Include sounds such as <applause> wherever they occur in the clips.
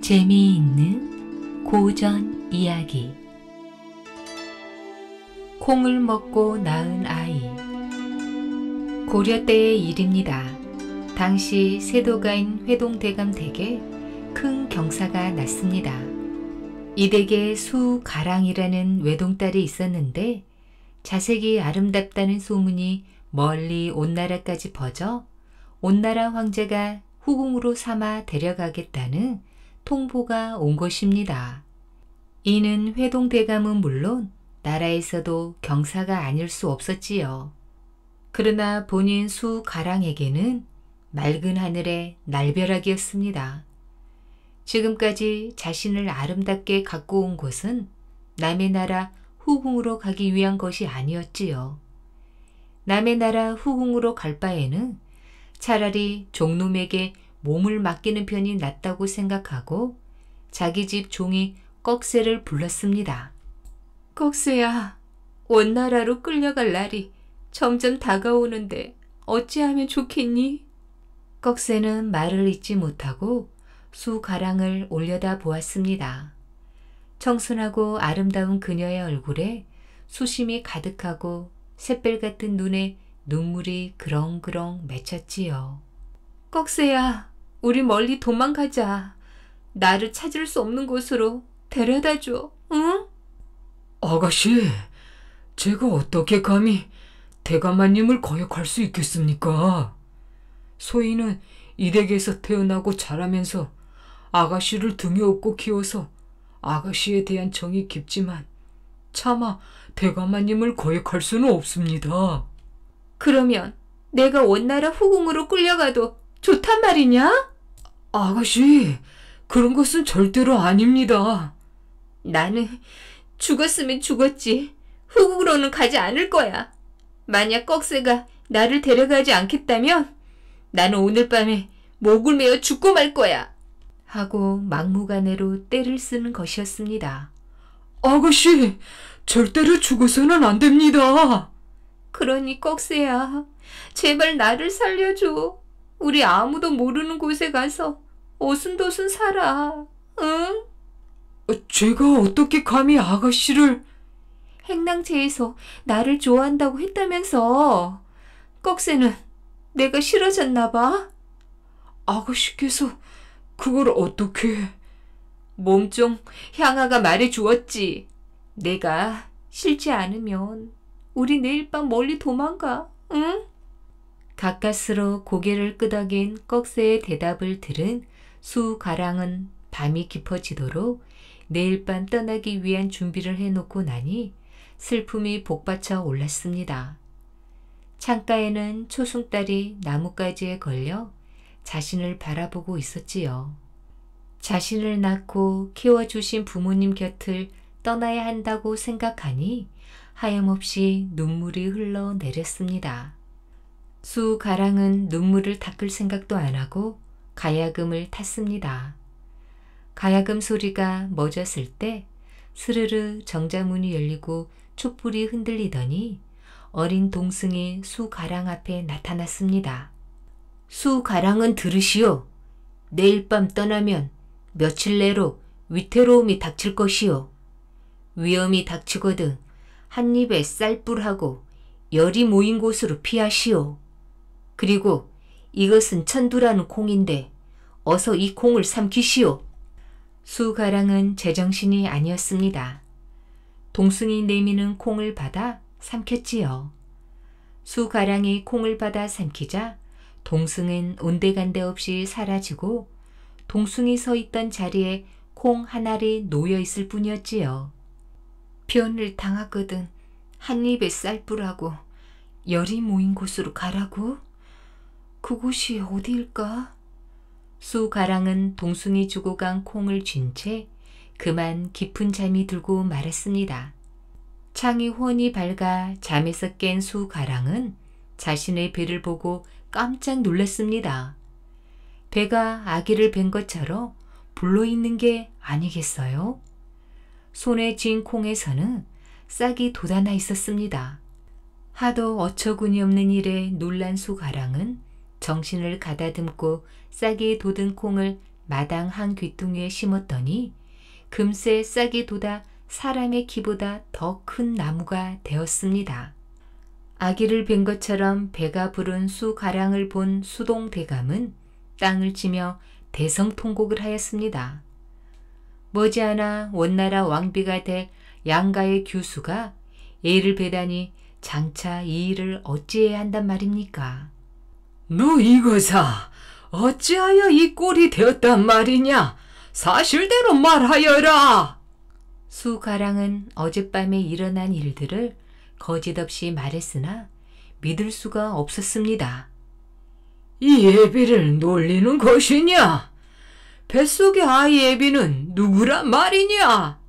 재미있는 고전 이야기 콩을 먹고 낳은 아이 고려 때의 일입니다. 당시 세도가인 회동대감 댁에 큰 경사가 났습니다. 이 댁에 수가랑이라는 외동딸이 있었는데 자색이 아름답다는 소문이 멀리 온나라까지 퍼져 온나라 황제가 후궁으로 삼아 데려가겠다는 통보가 온 것입니다. 이는 회동대감은 물론 나라에서도 경사가 아닐 수 없었지요. 그러나 본인 수 가랑에게는 맑은 하늘의 날벼락이었습니다. 지금까지 자신을 아름답게 갖고 온 것은 남의 나라 후궁으로 가기 위한 것이 아니었지요. 남의 나라 후궁으로 갈 바에는 차라리 종놈에게 몸을 맡기는 편이 낫다고 생각하고 자기 집 종이 꺽쇠를 불렀습니다. 꺽쇠야, 원나라로 끌려갈 날이 점점 다가오는데 어찌하면 좋겠니? 꺽쇠는 말을 잊지 못하고 수 가랑을 올려다 보았습니다. 청순하고 아름다운 그녀의 얼굴에 수심이 가득하고 샛별 같은 눈에 눈물이 그렁그렁 맺혔지요. 꺽쇠야, 우리 멀리 도망가자. 나를 찾을 수 없는 곳으로 데려다 줘, 응? 아가씨, 제가 어떻게 감히 대감마님을 거역할 수 있겠습니까? 소희는 이 댁에서 태어나고 자라면서 아가씨를 등에 업고 키워서 아가씨에 대한 정이 깊지만 차마 대감마님을 거역할 수는 없습니다. 그러면 내가 원나라 후궁으로 끌려가도 좋단 말이냐? 아가씨, 그런 것은 절대로 아닙니다. 나는 죽었으면 죽었지. 후국으로는 가지 않을 거야. 만약 꺽쇠가 나를 데려가지 않겠다면 나는 오늘 밤에 목을 메어 죽고 말 거야. 하고 막무가내로 때를 쓰는 것이었습니다. 아가씨, 절대로 죽어서는 안 됩니다. 그러니 꺽쇠야, 제발 나를 살려줘. 우리 아무도 모르는 곳에 가서 어순도순 살아. 응? 어, 제가 어떻게 감히 아가씨를... 행랑제에서 나를 좋아한다고 했다면서. 꺽쇠는 내가 싫어졌나 봐. 아가씨께서 그걸 어떻게... 몸종 향아가 말해 주었지. 내가 싫지 않으면 우리 내일 밤 멀리 도망가. 응? 가까스로 고개를 끄덕인 꺽쇠의 대답을 들은 수가랑은 밤이 깊어지도록 내일 밤 떠나기 위한 준비를 해놓고 나니 슬픔이 복받쳐 올랐습니다. 창가에는 초승달이 나뭇가지에 걸려 자신을 바라보고 있었지요. 자신을 낳고 키워주신 부모님 곁을 떠나야 한다고 생각하니 하염없이 눈물이 흘러내렸습니다. 수 가랑은 눈물을 닦을 생각도 안 하고 가야금을 탔습니다. 가야금 소리가 멎었을 때 스르르 정자문이 열리고 촛불이 흔들리더니 어린 동승이 수가랑 앞에 나타났습니다. 수가랑은 들으시오. 내일 밤 떠나면 며칠 내로 위태로움이 닥칠 것이오. 위험이 닥치거든 한 입에 쌀불하고 열이 모인 곳으로 피하시오. 그리고 이것은 천두라는 콩인데 어서 이 콩을 삼키시오. 수가랑은 제정신이 아니었습니다. 동순이 내미는 콩을 받아 삼켰지요. 수가랑이 콩을 받아 삼키자 동승은 온데간데 없이 사라지고 동승이 서 있던 자리에 콩 하나를 놓여 있을 뿐이었지요. 변을 당하거든 한 입에 쌀 뿌라고 열이 모인 곳으로 가라고? 그곳이 어디일까? 수가랑은 동숭이 주고 간 콩을 쥔 채 그만 깊은 잠이 들고 말았습니다. 창이 혼이 밝아 잠에서 깬 수가랑은 자신의 배를 보고 깜짝 놀랐습니다. 배가 아기를 뵌 것처럼 불러 있는 게 아니겠어요? 손에 쥔 콩에서는 싹이 돋아나 있었습니다. 하도 어처구니없는 일에 놀란 수가랑은 정신을 가다듬고 싹이 돋은 콩을 마당 한 귀퉁이에 심었더니 금세 싹이 돋아 사람의 키보다 더 큰 나무가 되었습니다. 아기를 뵌 것처럼 배가 부른 수 가량을 본 수동 대감은 땅을 치며 대성통곡을 하였습니다. 머지않아 원나라 왕비가 돼 양가의 규수가 애를 배다니 장차 이 일을 어찌해야 한단 말입니까? 너 뭐 이거사 어찌하여 이 꼴이 되었단 말이냐? 사실대로 말하여라. 수가랑은 어젯밤에 일어난 일들을 거짓없이 말했으나 믿을 수가 없었습니다. 이 예비를 놀리는 것이냐? 뱃속의 아이 예비는 누구란 말이냐?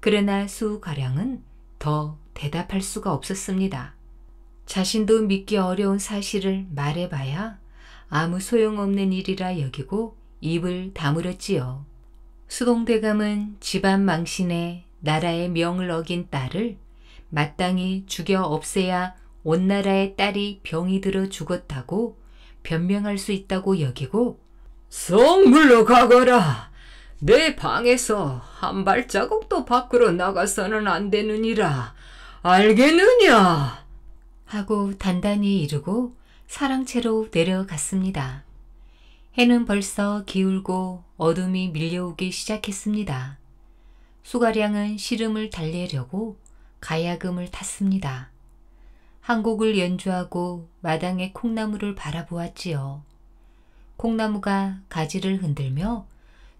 그러나 수가량은 더 대답할 수가 없었습니다. 자신도 믿기 어려운 사실을 말해봐야 아무 소용없는 일이라 여기고 입을 다물었지요. 수동대감은 집안 망신에 나라의 명을 어긴 딸을 마땅히 죽여 없애야 온 나라의 딸이 병이 들어 죽었다고 변명할 수 있다고 여기고 성물로 가거라. 내 방에서 한 발자국도 밖으로 나가서는 안 되느니라. 알겠느냐? 하고 단단히 이르고 사랑채로 내려갔습니다. 해는 벌써 기울고 어둠이 밀려오기 시작했습니다. 수가량은 시름을 달래려고 가야금을 탔습니다. 한 곡을 연주하고 마당에 콩나물을 바라보았지요. 콩나무가 가지를 흔들며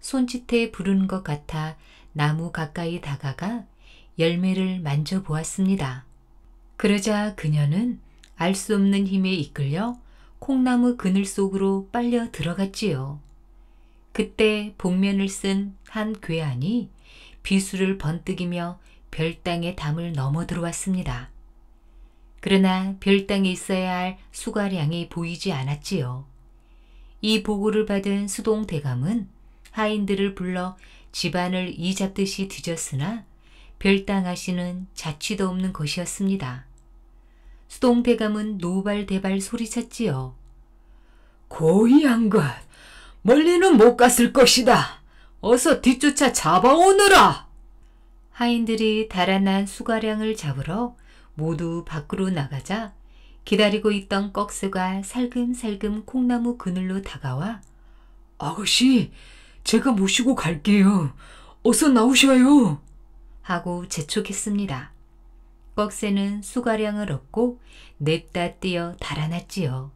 손짓에 부른것 같아 나무 가까이 다가가 열매를 만져보았습니다. 그러자 그녀는 알 수 없는 힘에 이끌려 콩나무 그늘 속으로 빨려 들어갔지요. 그때 복면을 쓴 한 괴한이 비수를 번뜩이며 별당의 담을 넘어 들어왔습니다. 그러나 별당에 있어야 할 수가량이 보이지 않았지요. 이 보고를 받은 수동 대감은 하인들을 불러 집안을 이잡듯이 뒤졌으나 별당 하시는 자취도 없는 것이었습니다. 수동대감은 노발대발 소리쳤지요. 고이한 것, 멀리는 못 갔을 것이다. 어서 뒤쫓아 잡아오너라. 하인들이 달아난 수가량을 잡으러 모두 밖으로 나가자 기다리고 있던 꺽스가 살금살금 콩나무 그늘로 다가와 아가씨, 제가 모시고 갈게요. 어서 나오셔요. 하고 재촉했습니다. 박새는 수가량을 얻고 냅다 뛰어 달아났지요.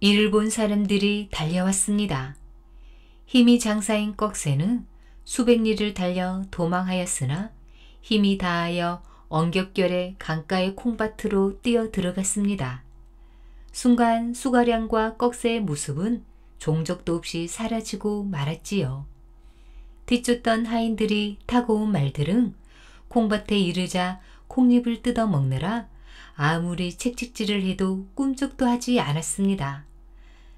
이를 본 사람들이 달려왔습니다. 힘이 장사인 꺽새는 수백 리를 달려 도망하였으나 힘이 다하여 엉겹결에 강가의 콩밭으로 뛰어 들어갔습니다. 순간 수가량과 꺽새의 모습은 종적도 없이 사라지고 말았지요. 뒤쫓던 하인들이 타고 온 말들은 콩밭에 이르자 콩잎을 뜯어 먹느라 아무리 책찍질을 해도 꿈쩍도 하지 않았습니다.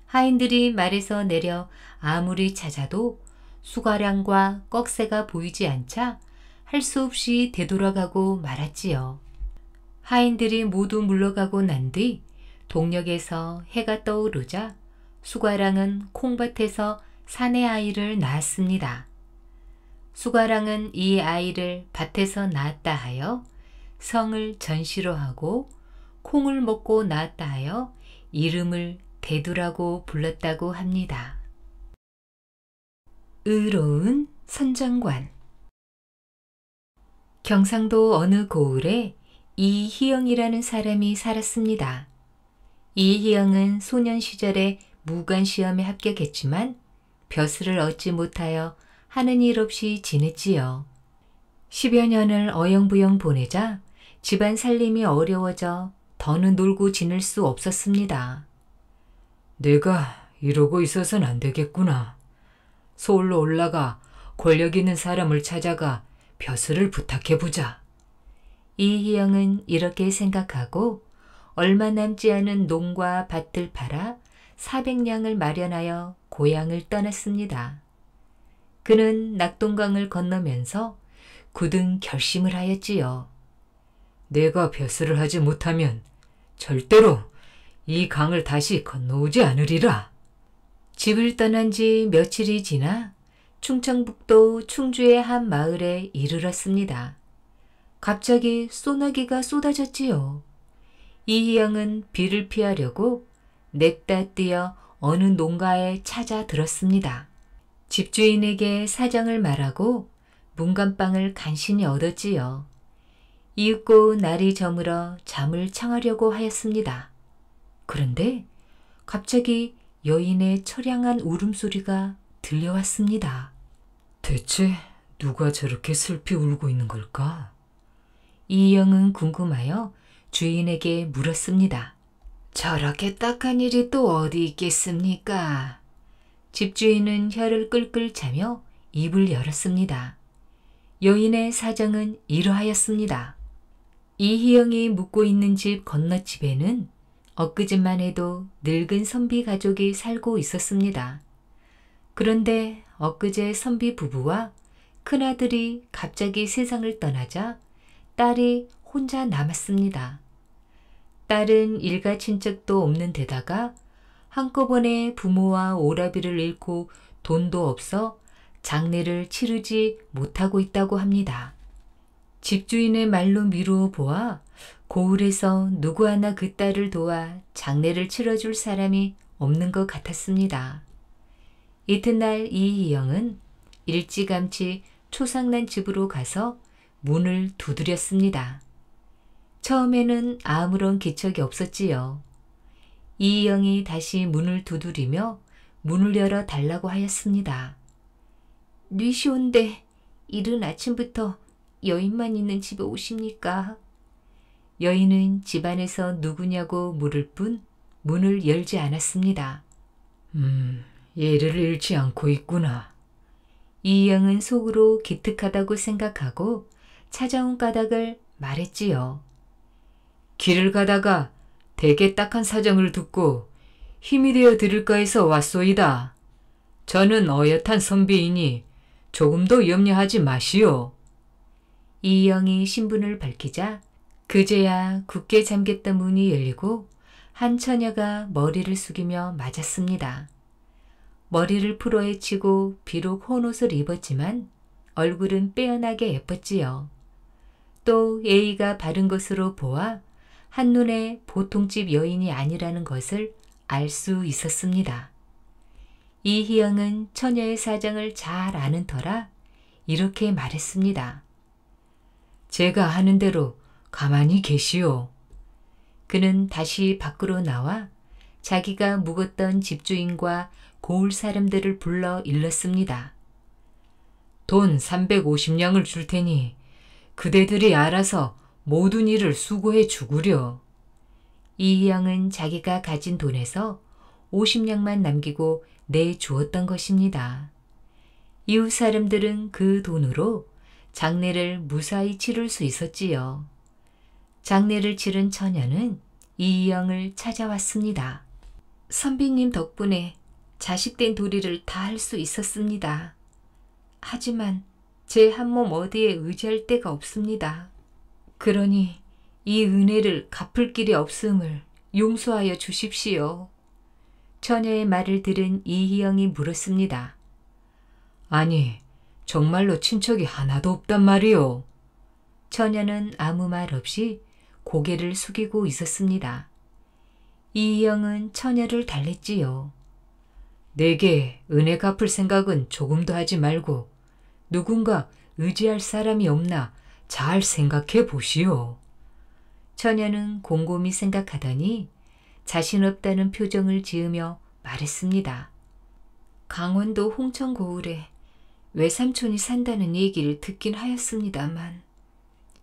하인들이 말에서 내려 아무리 찾아도 수가량과 꺽쇠가 보이지 않자 할 수 없이 되돌아가고 말았지요. 하인들이 모두 물러가고 난 뒤 동력에서 해가 떠오르자 수가랑은 콩밭에서 사내 아이를 낳았습니다. 수가랑은 이 아이를 밭에서 낳았다 하여 성을 전시로 하고 콩을 먹고 낳았다 하여 이름을 대두라고 불렀다고 합니다. 의로운 선장관 경상도 어느 고을에 이희영이라는 사람이 살았습니다. 이희영은 소년 시절에 무관시험에 합격했지만 벼슬을 얻지 못하여 하는 일 없이 지냈지요. 10여 년을 어영부영 보내자 집안 살림이 어려워져 더는 놀고 지낼 수 없었습니다. 내가 이러고 있어서는 안 되겠구나. 서울로 올라가 권력 있는 사람을 찾아가 벼슬을 부탁해보자. 이희영은 이렇게 생각하고 얼마 남지 않은 농과 밭을 팔아 400량을 마련하여 고향을 떠났습니다. 그는 낙동강을 건너면서 굳은 결심을 하였지요. 내가 벼슬을 하지 못하면 절대로 이 강을 다시 건너오지 않으리라. 집을 떠난 지 며칠이 지나 충청북도 충주의 한 마을에 이르렀습니다. 갑자기 소나기가 쏟아졌지요. 이희은 비를 피하려고 냅다 뛰어 어느 농가에 찾아 들었습니다. 집주인에게 사정을 말하고 문간방을 간신히 얻었지요. 이윽고 날이 저물어 잠을 청하려고 하였습니다. 그런데 갑자기 여인의 처량한 울음소리가 들려왔습니다. 대체 누가 저렇게 슬피 울고 있는 걸까? 이영은 궁금하여 주인에게 물었습니다. 저렇게 딱한 일이 또 어디 있겠습니까? 집주인은 혀를 끌끌 차며 입을 열었습니다. 여인의 사정은 이러하였습니다. 이희영이 묵고 있는 집 건너집에는 엊그제만 해도 늙은 선비 가족이 살고 있었습니다. 그런데 엊그제 선비 부부와 큰아들이 갑자기 세상을 떠나자 딸이 혼자 남았습니다. 딸은 일가 친척도 없는 데다가 한꺼번에 부모와 오라비를 잃고 돈도 없어 장례를 치르지 못하고 있다고 합니다. 집주인의 말로 미루어 보아 고을에서 누구 하나 그 딸을 도와 장례를 치러줄 사람이 없는 것 같았습니다. 이튿날 이희영은 일찌감치 초상난 집으로 가서 문을 두드렸습니다. 처음에는 아무런 기척이 없었지요. 이희영이 다시 문을 두드리며 문을 열어 달라고 하였습니다. 뉘시온데 이른 아침부터 여인만 있는 집에 오십니까? 여인은 집안에서 누구냐고 물을 뿐 문을 열지 않았습니다. 음, 예를 잃지 않고 있구나. 이 양은 속으로 기특하다고 생각하고 찾아온 까닭을 말했지요. 길을 가다가 되게 딱한 사정을 듣고 힘이 되어 들을까 해서 왔소이다. 저는 어엿한 선비이니 조금도 염려하지 마시오. 이영이 신분을 밝히자 그제야 굳게 잠겼던 문이 열리고 한 처녀가 머리를 숙이며 맞았습니다. 머리를 풀어헤치고 비록 혼옷을 입었지만 얼굴은 빼어나게 예뻤지요. 또 A가 바른 것으로 보아 한눈에 보통집 여인이 아니라는 것을 알 수 있었습니다. 이희영은 처녀의 사정을 잘 아는 터라 이렇게 말했습니다. 제가 하는 대로 가만히 계시오. 그는 다시 밖으로 나와 자기가 묵었던 집주인과 고을 사람들을 불러 일렀습니다. 돈 350냥을 줄 테니 그대들이 알아서 모든 일을 수고해 주구려. 이형은 자기가 가진 돈에서 50냥만 남기고 내주었던 것입니다. 이웃 사람들은 그 돈으로 장례를 무사히 치를 수 있었지요. 장례를 치른 처녀는 이영을 찾아왔습니다. 선비님 덕분에 자식된 도리를 다 할 수 있었습니다. 하지만 제 한 몸 어디에 의지할 데가 없습니다. 그러니 이 은혜를 갚을 길이 없음을 용서하여 주십시오. 처녀의 말을 들은 이희영이 물었습니다. 아니, 정말로 친척이 하나도 없단 말이오 처녀는 아무 말 없이 고개를 숙이고 있었습니다. 이희영은 처녀를 달랬지요. 내게 은혜 갚을 생각은 조금도 하지 말고 누군가 의지할 사람이 없나 잘 생각해 보시오. 처녀는 곰곰이 생각하더니 자신 없다는 표정을 지으며 말했습니다. 강원도 홍천고을에 외삼촌이 산다는 얘기를 듣긴 하였습니다만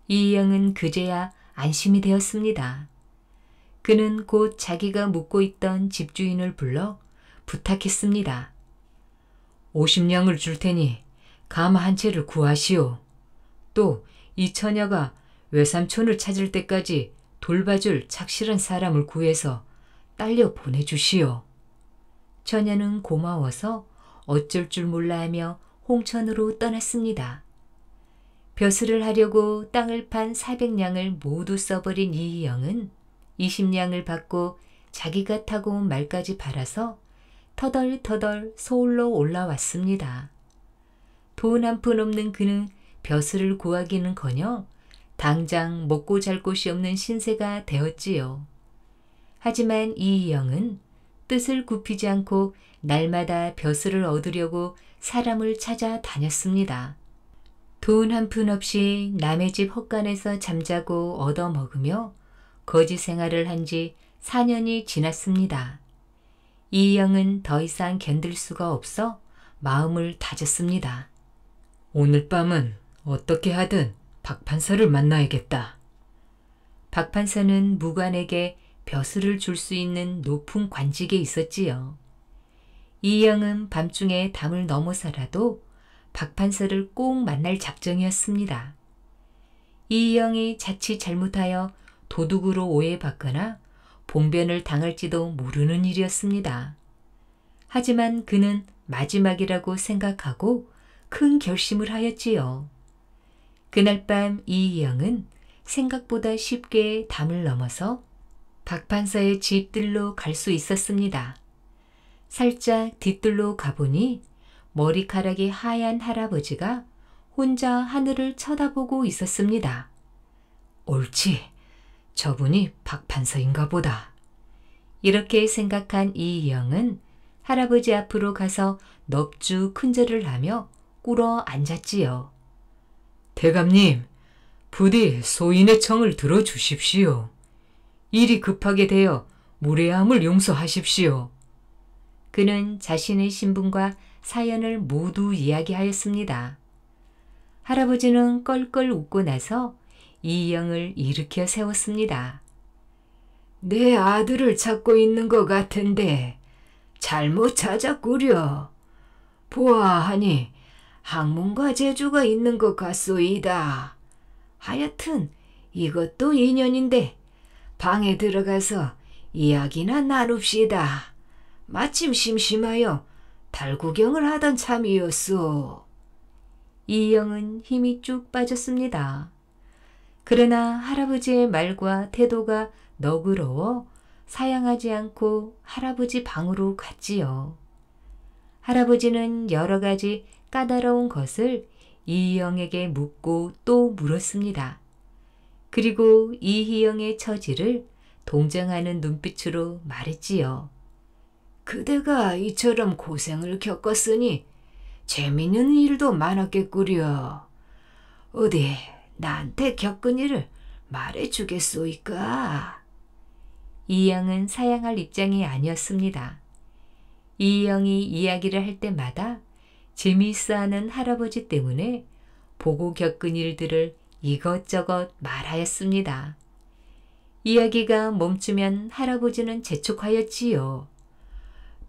이 양은 그제야 안심이 되었습니다. 그는 곧 자기가 묵고 있던 집주인을 불러 부탁했습니다. 50냥을 줄 테니 가마 한 채를 구하시오. 또 이 처녀가 외삼촌을 찾을 때까지 돌봐줄 착실한 사람을 구해서 딸려 보내주시오. 처녀는 고마워서 어쩔 줄 몰라 하며 홍천으로 떠났습니다. 벼슬을 하려고 땅을 판 400량을 모두 써버린 이희영은 20량을 받고 자기가 타고 온 말까지 팔아서 터덜터덜 서울로 올라왔습니다. 돈 한 푼 없는 그는 벼슬을 구하기는커녕 당장 먹고 잘 곳이 없는 신세가 되었지요. 하지만 이희영은 뜻을 굽히지 않고 날마다 벼슬을 얻으려고 사람을 찾아 다녔습니다. 돈 한 푼 없이 남의 집 헛간에서 잠자고 얻어먹으며 거지 생활을 한 지 4년이 지났습니다. 이형은더 이상 견딜 수가 없어 마음을 다졌습니다. 오늘 밤은 어떻게 하든 박 판사를 만나야겠다. 박 판사는 무관에게 벼슬을 줄 수 있는 높은 관직에 있었지요. 이영은 밤중에 담을 넘어서라도 박판서를 꼭 만날 작정이었습니다. 이영이 자칫 잘못하여 도둑으로 오해받거나 봉변을 당할지도 모르는 일이었습니다. 하지만 그는 마지막이라고 생각하고 큰 결심을 하였지요. 그날 밤 이희영은 생각보다 쉽게 담을 넘어서 박판서의 집들로 갈 수 있었습니다. 살짝 뒤뜰로 가보니 머리카락이 하얀 할아버지가 혼자 하늘을 쳐다보고 있었습니다. 옳지. 저분이 박판서인가 보다. 이렇게 생각한 이형은 할아버지 앞으로 가서 넙죽 큰절을 하며 꿇어 앉았지요. 대감님, 부디 소인의 청을 들어주십시오. 일이 급하게 되어 무례함을 용서하십시오. 그는 자신의 신분과 사연을 모두 이야기하였습니다. 할아버지는 껄껄 웃고 나서 이영을 일으켜 세웠습니다. 내 아들을 찾고 있는 것 같은데 잘못 찾았구려. 보아하니 학문과 재주가 있는 것 같소이다. 하여튼 이것도 인연인데 방에 들어가서 이야기나 나눕시다. 마침 심심하여 달구경을 하던 참이었소. 이영은 힘이 쭉 빠졌습니다. 그러나 할아버지의 말과 태도가 너그러워 사양하지 않고 할아버지 방으로 갔지요. 할아버지는 여러 가지 까다로운 것을 이희영에게 묻고 또 물었습니다. 그리고 이희영의 처지를 동정하는 눈빛으로 말했지요. 그대가 이처럼 고생을 겪었으니 재밌는 일도 많았겠구려. 어디 나한테 겪은 일을 말해주겠소이까? 이형은 사양할 입장이 아니었습니다. 이형이 이야기를 할 때마다 재미있어하는 할아버지 때문에 보고 겪은 일들을 이것저것 말하였습니다. 이야기가 멈추면 할아버지는 재촉하였지요.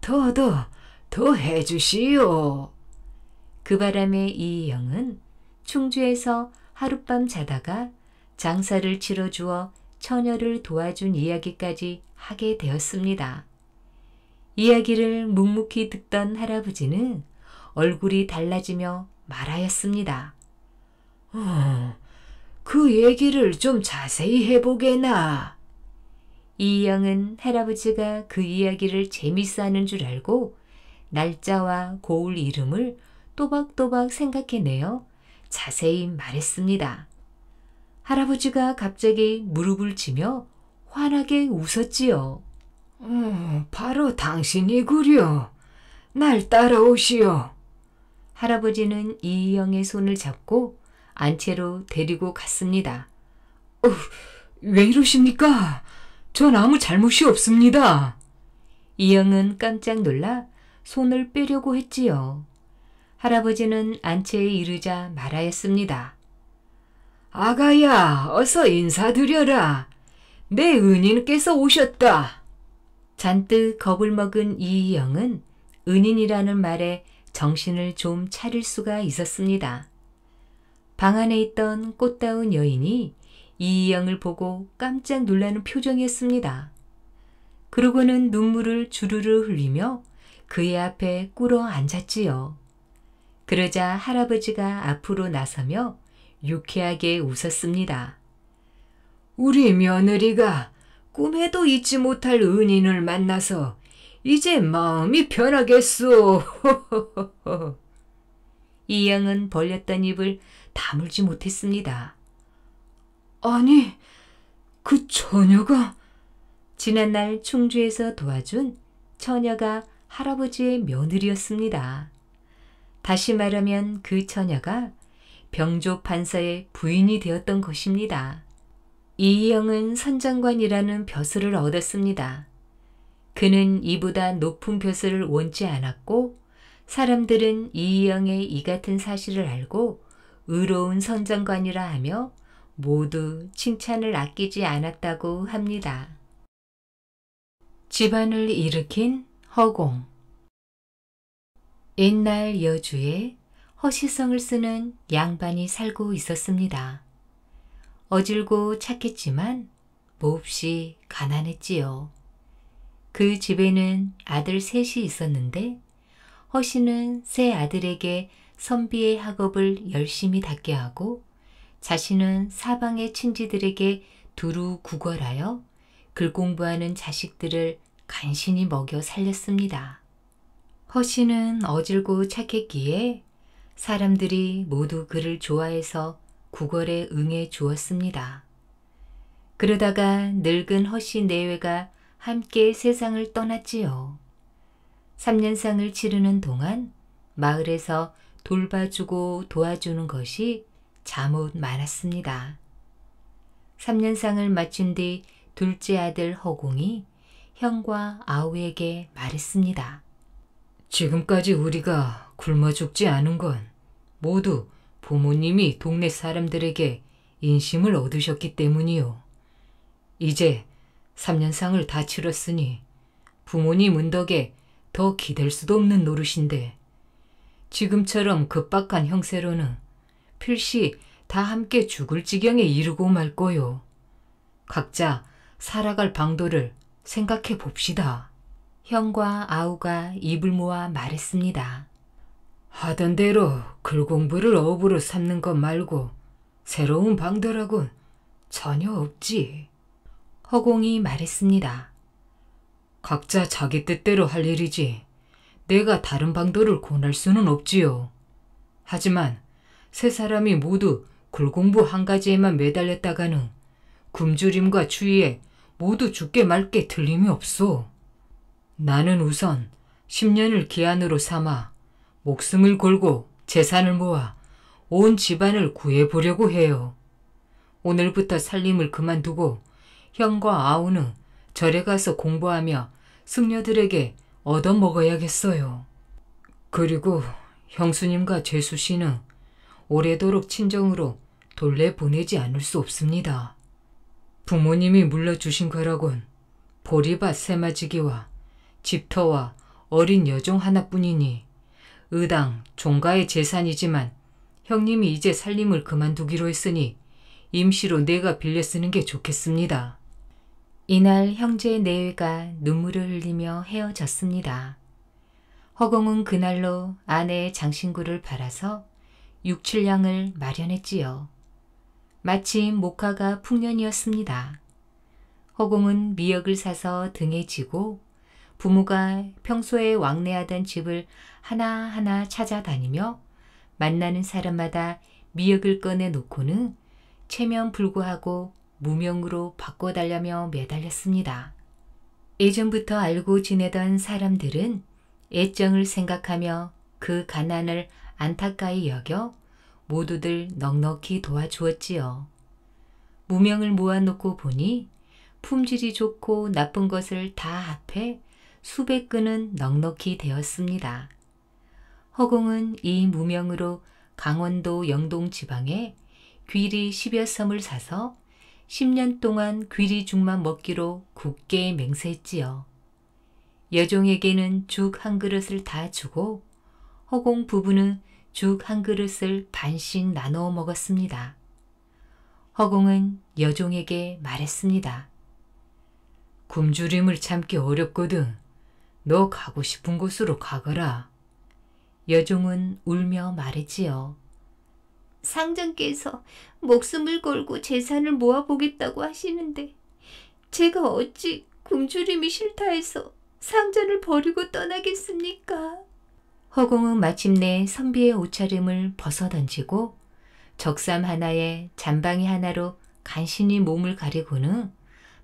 더더 더 해주시오. 그 바람에 이 영은 충주에서 하룻밤 자다가 장사를 치러 주어 처녀를 도와준 이야기까지 하게 되었습니다. 이야기를 묵묵히 듣던 할아버지는 얼굴이 달라지며 말하였습니다. 어, 그 얘기를 좀 자세히 해보게나. 이 양은 할아버지가 그 이야기를 재밌어 하는 줄 알고 날짜와 고을 이름을 또박또박 생각해내어 자세히 말했습니다. 할아버지가 갑자기 무릎을 치며 환하게 웃었지요. 음, 바로 당신이구려. 날 따라오시오. 할아버지는 이희영의 손을 잡고 안채로 데리고 갔습니다. 어, 왜 이러십니까? 전 아무 잘못이 없습니다. 이영은 깜짝 놀라 손을 빼려고 했지요. 할아버지는 안채에 이르자 말하였습니다. 아가야, 어서 인사드려라. 내 은인께서 오셨다. 잔뜩 겁을 먹은 이영은 은인이라는 말에 정신을 좀 차릴 수가 있었습니다. 방 안에 있던 꽃다운 여인이 이이영을 보고 깜짝 놀라는 표정이었습니다. 그러고는 눈물을 주르르 흘리며 그의 앞에 꿇어 앉았지요. 그러자 할아버지가 앞으로 나서며 유쾌하게 웃었습니다. 우리 며느리가 꿈에도 잊지 못할 은인을 만나서 이제 마음이 변하겠소. <laughs> 이영은 벌렸던 입을 다물지 못했습니다. 아니, 그 처녀가 지난날 충주에서 도와준 처녀가 할아버지의 며느리였습니다. 다시 말하면 그 처녀가 병조 판사의 부인이 되었던 것입니다. 이희영은 선장관이라는 벼슬을 얻었습니다. 그는 이보다 높은 벼슬을 원치 않았고 사람들은 이희영의 이 같은 사실을 알고 의로운 선장관이라 하며 모두 칭찬을 아끼지 않았다고 합니다. 집안을 일으킨 허공 옛날 여주에 허시성을 쓰는 양반이 살고 있었습니다. 어질고 착했지만 몹시 가난했지요. 그 집에는 아들 셋이 있었는데 허씨는 세 아들에게 선비의 학업을 열심히 닦게 하고 자신은 사방의 친지들에게 두루 구걸하여 글 공부하는 자식들을 간신히 먹여 살렸습니다. 허씨는 어질고 착했기에 사람들이 모두 그를 좋아해서 구걸에 응해 주었습니다. 그러다가 늙은 허씨 내외가 함께 세상을 떠났지요. 3년상을 치르는 동안 마을에서 돌봐주고 도와주는 것이 잠옷 많았습니다. 3년상을 마친 뒤 둘째 아들 허공이 형과 아우에게 말했습니다. 지금까지 우리가 굶어 죽지 않은 건 모두 부모님이 동네 사람들에게 인심을 얻으셨기 때문이요. 이제 3년상을 다 치렀으니 부모님 은덕에 더 기댈 수도 없는 노릇인데 지금처럼 급박한 형세로는 필시 다 함께 죽을 지경에 이르고 말 거요. 각자 살아갈 방도를 생각해 봅시다. 형과 아우가 입을 모아 말했습니다. 하던 대로 글공부를 업으로 삼는 것 말고 새로운 방도라곤 전혀 없지. 허공이 말했습니다. 각자 자기 뜻대로 할 일이지 내가 다른 방도를 권할 수는 없지요. 하지만 세 사람이 모두 굴공부 한 가지에만 매달렸다가는 굶주림과 추위에 모두 죽게 맑게 틀림이 없소. 나는 우선 10년을 기한으로 삼아 목숨을 걸고 재산을 모아 온 집안을 구해보려고 해요. 오늘부터 살림을 그만두고 형과 아우는 절에 가서 공부하며 승려들에게 얻어먹어야겠어요. 그리고 형수님과 제수 씨는 오래도록 친정으로 돌래 보내지 않을 수 없습니다. 부모님이 물려주신 거라곤 보리밭 세마지기와 집터와 어린 여종 하나뿐이니 의당 종가의 재산이지만 형님이 이제 살림을 그만두기로 했으니 임시로 내가 빌려 쓰는 게 좋겠습니다. 이날 형제의 내외가 눈물을 흘리며 헤어졌습니다. 허공은 그날로 아내의 장신구를 팔아서 육칠량을 마련했지요. 마침 목화가 풍년이었습니다. 허공은 미역을 사서 등에 지고 부모가 평소에 왕래하던 집을 하나하나 찾아다니며 만나는 사람마다 미역을 꺼내 놓고는 체면 불구하고 무명으로 바꿔달라며 매달렸습니다. 예전부터 알고 지내던 사람들은 애정을 생각하며 그 가난을 안타까이 여겨 모두들 넉넉히 도와주었지요. 무명을 모아놓고 보니 품질이 좋고 나쁜 것을 다 합해 수백 근은 넉넉히 되었습니다. 허공은 이 무명으로 강원도 영동 지방에 귀리 10여 섬을 사서 10년 동안 귀리죽만 먹기로 굳게 맹세했지요. 여종에게는 죽 한 그릇을 다 주고 허공 부부는 죽한 그릇을 반씩 나누어 먹었습니다. 허공은 여종에게 말했습니다. 굶주림을 참기 어렵거든. 너 가고 싶은 곳으로 가거라. 여종은 울며 말했지요. 상전께서 목숨을 걸고 재산을 모아보겠다고 하시는데 제가 어찌 굶주림이 싫다 해서 상전을 버리고 떠나겠습니까? 허공은 마침내 선비의 옷차림을 벗어던지고 적삼 하나에 잠방이 하나로 간신히 몸을 가리고는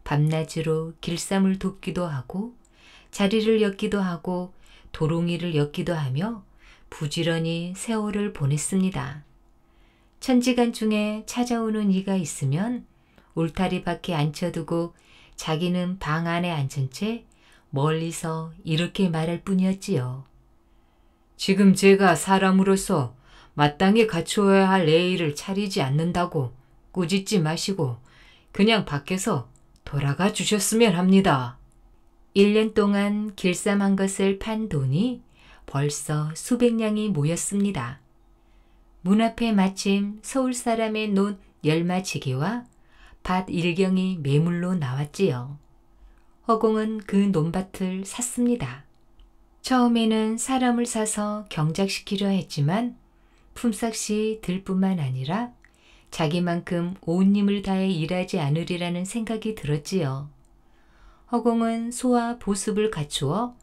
밤낮으로 길쌈을 돕기도 하고 자리를 엮기도 하고 도롱이를 엮기도 하며 부지런히 세월을 보냈습니다. 천지간 중에 찾아오는 이가 있으면 울타리 밖에 앉혀두고 자기는 방 안에 앉은 채 멀리서 이렇게 말할 뿐이었지요. 지금 제가 사람으로서 마땅히 갖추어야 할 레일을 차리지 않는다고 꾸짖지 마시고 그냥 밖에서 돌아가 주셨으면 합니다. 1년 동안 길쌈한 것을 판 돈이 벌써 수백냥이 모였습니다. 문 앞에 마침 서울 사람의 논 열마지기와 밭 일경이 매물로 나왔지요. 허공은 그 논밭을 샀습니다. 처음에는 사람을 사서 경작시키려 했지만 품삯이 들 뿐만 아니라 자기만큼 온 힘을 다해 일하지 않으리라는 생각이 들었지요. 허공은 소와 보습을 갖추어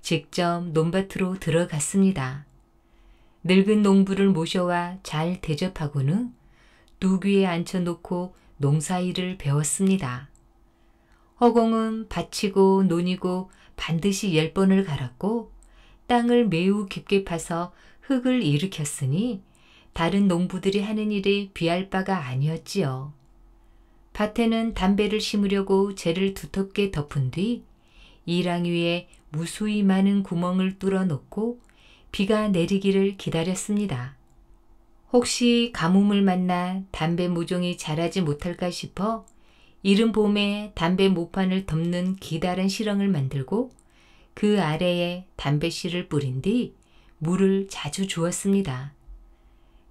직접 논밭으로 들어갔습니다. 늙은 농부를 모셔와 잘 대접하고는 누귀에 앉혀놓고 농사일을 배웠습니다. 허공은 받치고 논이고 반드시 열 번을 갈았고 땅을 매우 깊게 파서 흙을 일으켰으니 다른 농부들이 하는 일이 비할 바가 아니었지요. 밭에는 담배를 심으려고 재를 두텁게 덮은 뒤 이랑 위에 무수히 많은 구멍을 뚫어 놓고 비가 내리기를 기다렸습니다. 혹시 가뭄을 만나 담배 모종이 자라지 못할까 싶어 이른 봄에 담배 모판을 덮는 기다란 실험을 만들고 그 아래에 담배씨를 뿌린 뒤 물을 자주 주었습니다.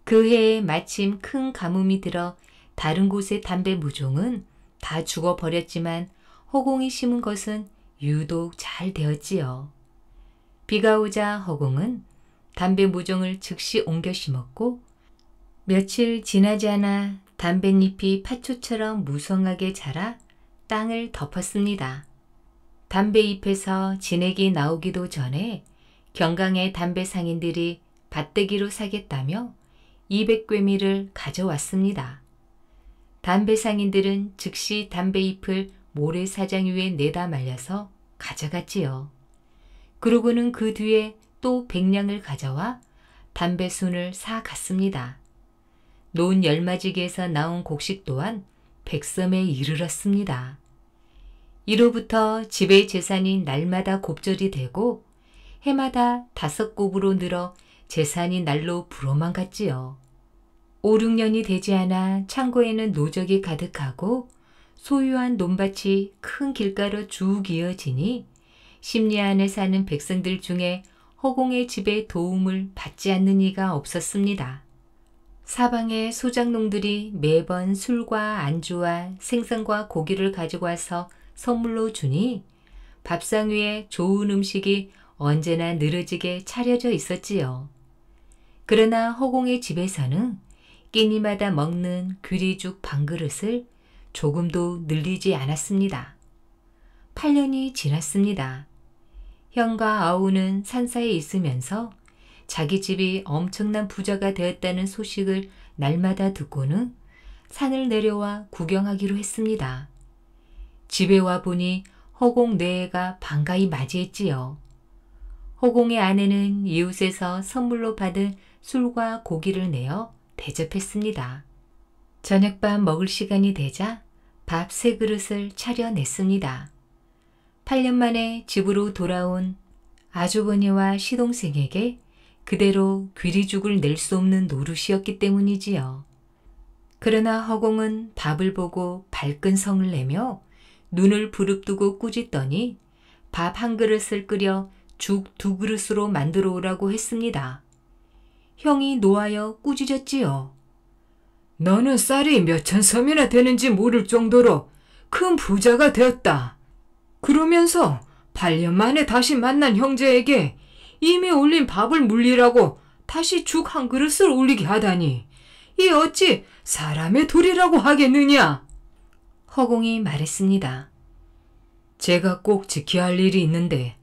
그 해에 마침 큰 가뭄이 들어 다른 곳의 담배 무종은 다 죽어버렸지만 허공이 심은 것은 유독 잘 되었지요. 비가 오자 허공은 담배 무종을 즉시 옮겨 심었고 며칠 지나지 않아 담뱃잎이 파초처럼 무성하게 자라 땅을 덮었습니다. 담배잎에서 진액이 나오기도 전에 경강의 담배 상인들이 밭대기로 사겠다며 2 0 0괴미를 가져왔습니다. 담배 상인들은 즉시 담배잎을 모래사장 위에 내다 말려서 가져갔지요. 그러고는 그 뒤에 또백량을 가져와 담배순을 사갔습니다. 논 열마지기에서 나온 곡식 또한 백섬에 이르렀습니다. 이로부터 집의 재산이 날마다 곱절이 되고 해마다 다섯 곱으로 늘어 재산이 날로 불어만 갔지요. 5, 6년이 되지 않아 창고에는 노적이 가득하고 소유한 논밭이 큰 길가로 쭉 이어지니 심리 안에 사는 백성들 중에 허공의 집에 도움을 받지 않는 이가 없었습니다. 사방의 소작농들이 매번 술과 안주와 생선과 고기를 가지고 와서 선물로 주니 밥상 위에 좋은 음식이 언제나 늘어지게 차려져 있었지요. 그러나 허공의 집에서는 끼니마다 먹는 귀리죽 방그릇을 조금도 늘리지 않았습니다. 8년이 지났습니다. 형과 아우는 산사에 있으면서 자기 집이 엄청난 부자가 되었다는 소식을 날마다 듣고는 산을 내려와 구경하기로 했습니다. 집에 와 보니 허공 뇌가 반가이 맞이했지요. 허공의 아내는 이웃에서 선물로 받은 술과 고기를 내어 대접했습니다. 저녁밥 먹을 시간이 되자 밥 세 그릇을 차려냈습니다. 8년 만에 집으로 돌아온 아주버니와 시동생에게 그대로 귀리죽을 낼 수 없는 노릇이었기 때문이지요. 그러나 허공은 밥을 보고 발끈 성을 내며 눈을 부릅뜨고 꾸짖더니 밥 한 그릇을 끓여 죽 두 그릇으로 만들어 오라고 했습니다. 형이 노하여 꾸짖었지요. 너는 쌀이 몇 천 섬이나 되는지 모를 정도로 큰 부자가 되었다. 그러면서 8년 만에 다시 만난 형제에게 이미 올린 밥을 물리라고 다시 죽 한 그릇을 올리게 하다니 이 어찌 사람의 도리라고 하겠느냐? 허공이 말했습니다. 제가 꼭 지켜야 할 일이 있는데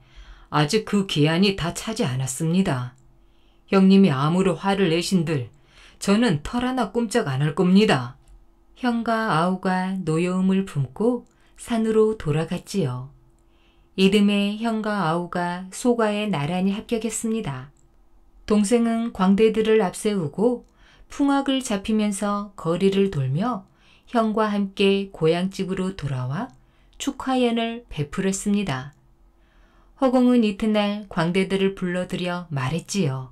아직 그 기한이 다 차지 않았습니다. 형님이 아무로 화를 내신들 저는 털 하나 꼼짝 안 할 겁니다. 형과 아우가 노여움을 품고 산으로 돌아갔지요. 이듬해 형과 아우가 소가에 나란히 합격했습니다. 동생은 광대들을 앞세우고 풍악을 잡히면서 거리를 돌며 형과 함께 고향집으로 돌아와 축하연을 베풀었습니다. 허공은 이튿날 광대들을 불러들여 말했지요.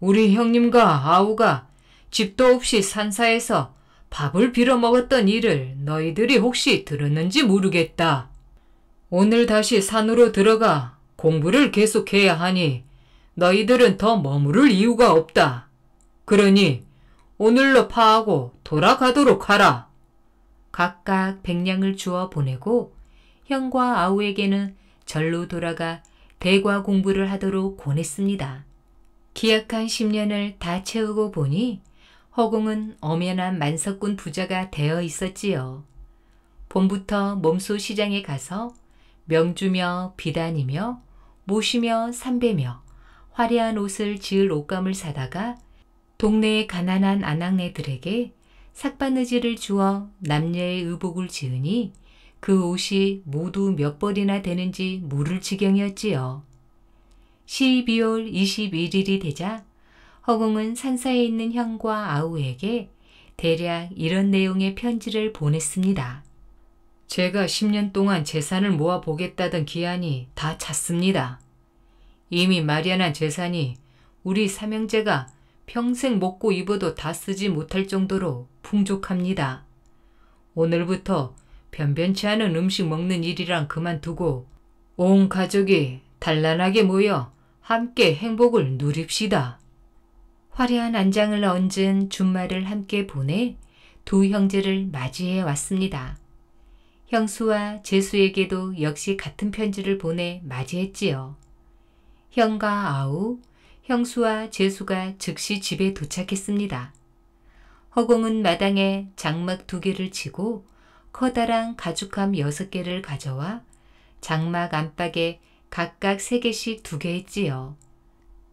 우리 형님과 아우가 집도 없이 산사에서 밥을 빌어 먹었던 일을 너희들이 혹시 들었는지 모르겠다. 오늘 다시 산으로 들어가 공부를 계속해야 하니 너희들은 더 머무를 이유가 없다. 그러니 오늘로 파하고 돌아가도록 하라. 각각 백냥을 주어 보내고 형과 아우에게는 절로 돌아가 대과 공부를 하도록 권했습니다. 기약한 10년을 다 채우고 보니 허공은 엄연한 만석군 부자가 되어 있었지요. 봄부터 몸소 시장에 가서 명주며 비단이며 모시며 삼배며 화려한 옷을 지을 옷감을 사다가 동네의 가난한 아낙네들에게 삭바느질을 주어 남녀의 의복을 지으니 그 옷이 모두 몇 벌이나 되는지 모를 지경이었지요. 12월 21일이 되자 허공은 산사에 있는 형과 아우에게 대략 이런 내용의 편지를 보냈습니다. 제가 10년 동안 재산을 모아보겠다던 기한이 다 찼습니다. 이미 마련한 재산이 우리 삼형제가 평생 먹고 입어도 다 쓰지 못할 정도로 풍족합니다. 오늘부터 변변치 않은 음식 먹는 일이랑 그만두고 온 가족이 단란하게 모여 함께 행복을 누립시다. 화려한 안장을 얹은 주말을 함께 보내 두 형제를 맞이해 왔습니다. 형수와 제수에게도 역시 같은 편지를 보내 맞이했지요. 형과 아우, 형수와 제수가 즉시 집에 도착했습니다. 허공은 마당에 장막 두 개를 치고 커다란 가죽함 여섯 개를 가져와 장막 안팎에 각각 세 개씩 두 개 했지요.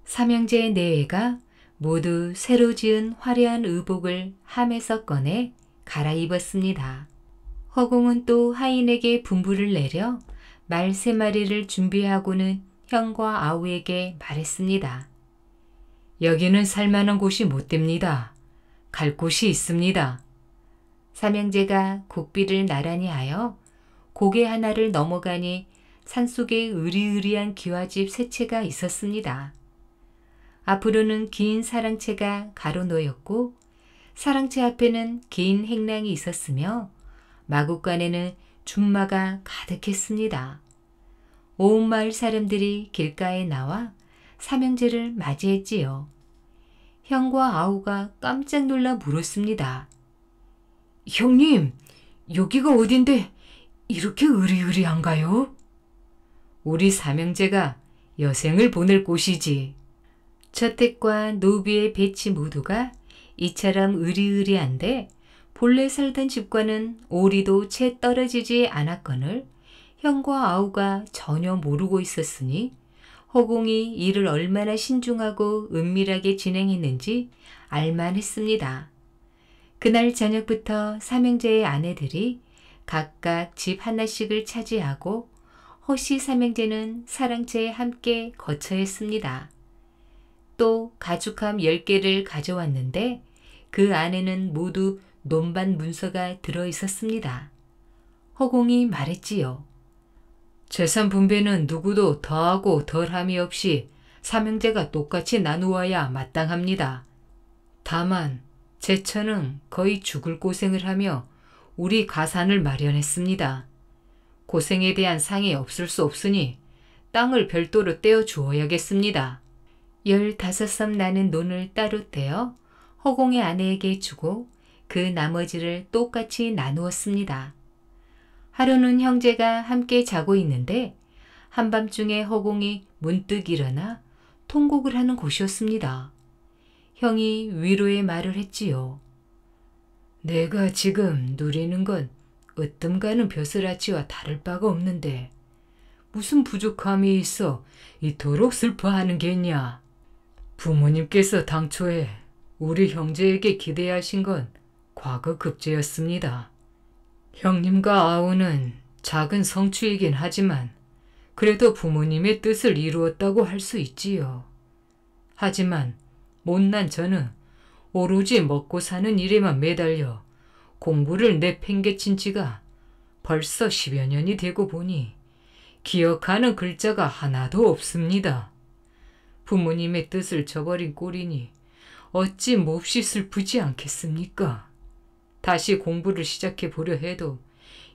삼형제 네 애가 모두 새로 지은 화려한 의복을 함에서 꺼내 갈아입었습니다. 허공은 또 하인에게 분부를 내려 말 세 마리를 준비하고는 형과 아우에게 말했습니다. 여기는 살만한 곳이 못 됩니다. 갈 곳이 있습니다. 삼형제가 곡비를 나란히 하여 고개 하나를 넘어가니 산속에 으리으리한 기와집 세 채가 있었습니다. 앞으로는 긴 사랑채가 가로놓였고 사랑채 앞에는 긴 행랑이 있었으며 마국간에는 중마가 가득했습니다. 온 마을 사람들이 길가에 나와 삼형제를 맞이했지요. 형과 아우가 깜짝 놀라 물었습니다. 형님, 여기가 어딘데 이렇게 으리으리한가요? 우리 삼형제가 여생을 보낼 곳이지. 저택과 노비의 배치 모두가 이처럼 으리으리한데 본래 살던 집과는 오리도 채 떨어지지 않았거늘 형과 아우가 전혀 모르고 있었으니 허공이 일을 얼마나 신중하고 은밀하게 진행했는지 알만 했습니다. 그날 저녁부터 삼형제의 아내들이 각각 집 하나씩을 차지하고 허씨 삼형제는 사랑채에 함께 거처했습니다. 또 가죽함 10개를 가져왔는데 그 안에는 모두 논반 문서가 들어 있었습니다. 허공이 말했지요. 재산 분배는 누구도 더하고 덜함이 없이 삼형제가 똑같이 나누어야 마땅합니다. 다만 제천은 거의 죽을 고생을 하며 우리 가산을 마련했습니다. 고생에 대한 상이 없을 수 없으니 땅을 별도로 떼어 주어야겠습니다. 열다섯 섬 나는 논을 따로 떼어 허공의 아내에게 주고 그 나머지를 똑같이 나누었습니다. 하루는 형제가 함께 자고 있는데 한밤중에 허공이 문득 일어나 통곡을 하는 곳이었습니다. 형이 위로의 말을 했지요. 내가 지금 누리는 건 으뜸가는 벼슬아치와 다를 바가 없는데 무슨 부족함이 있어 이토록 슬퍼하는 게냐? 부모님께서 당초에 우리 형제에게 기대하신 건 과거급제였습니다. 형님과 아우는 작은 성취이긴 하지만 그래도 부모님의 뜻을 이루었다고 할 수 있지요. 하지만 못난 저는 오로지 먹고 사는 일에만 매달려 공부를 내팽개친 지가 벌써 10여 년이 되고 보니 기억하는 글자가 하나도 없습니다. 부모님의 뜻을 저버린 꼴이니 어찌 몹시 슬프지 않겠습니까? 다시 공부를 시작해 보려 해도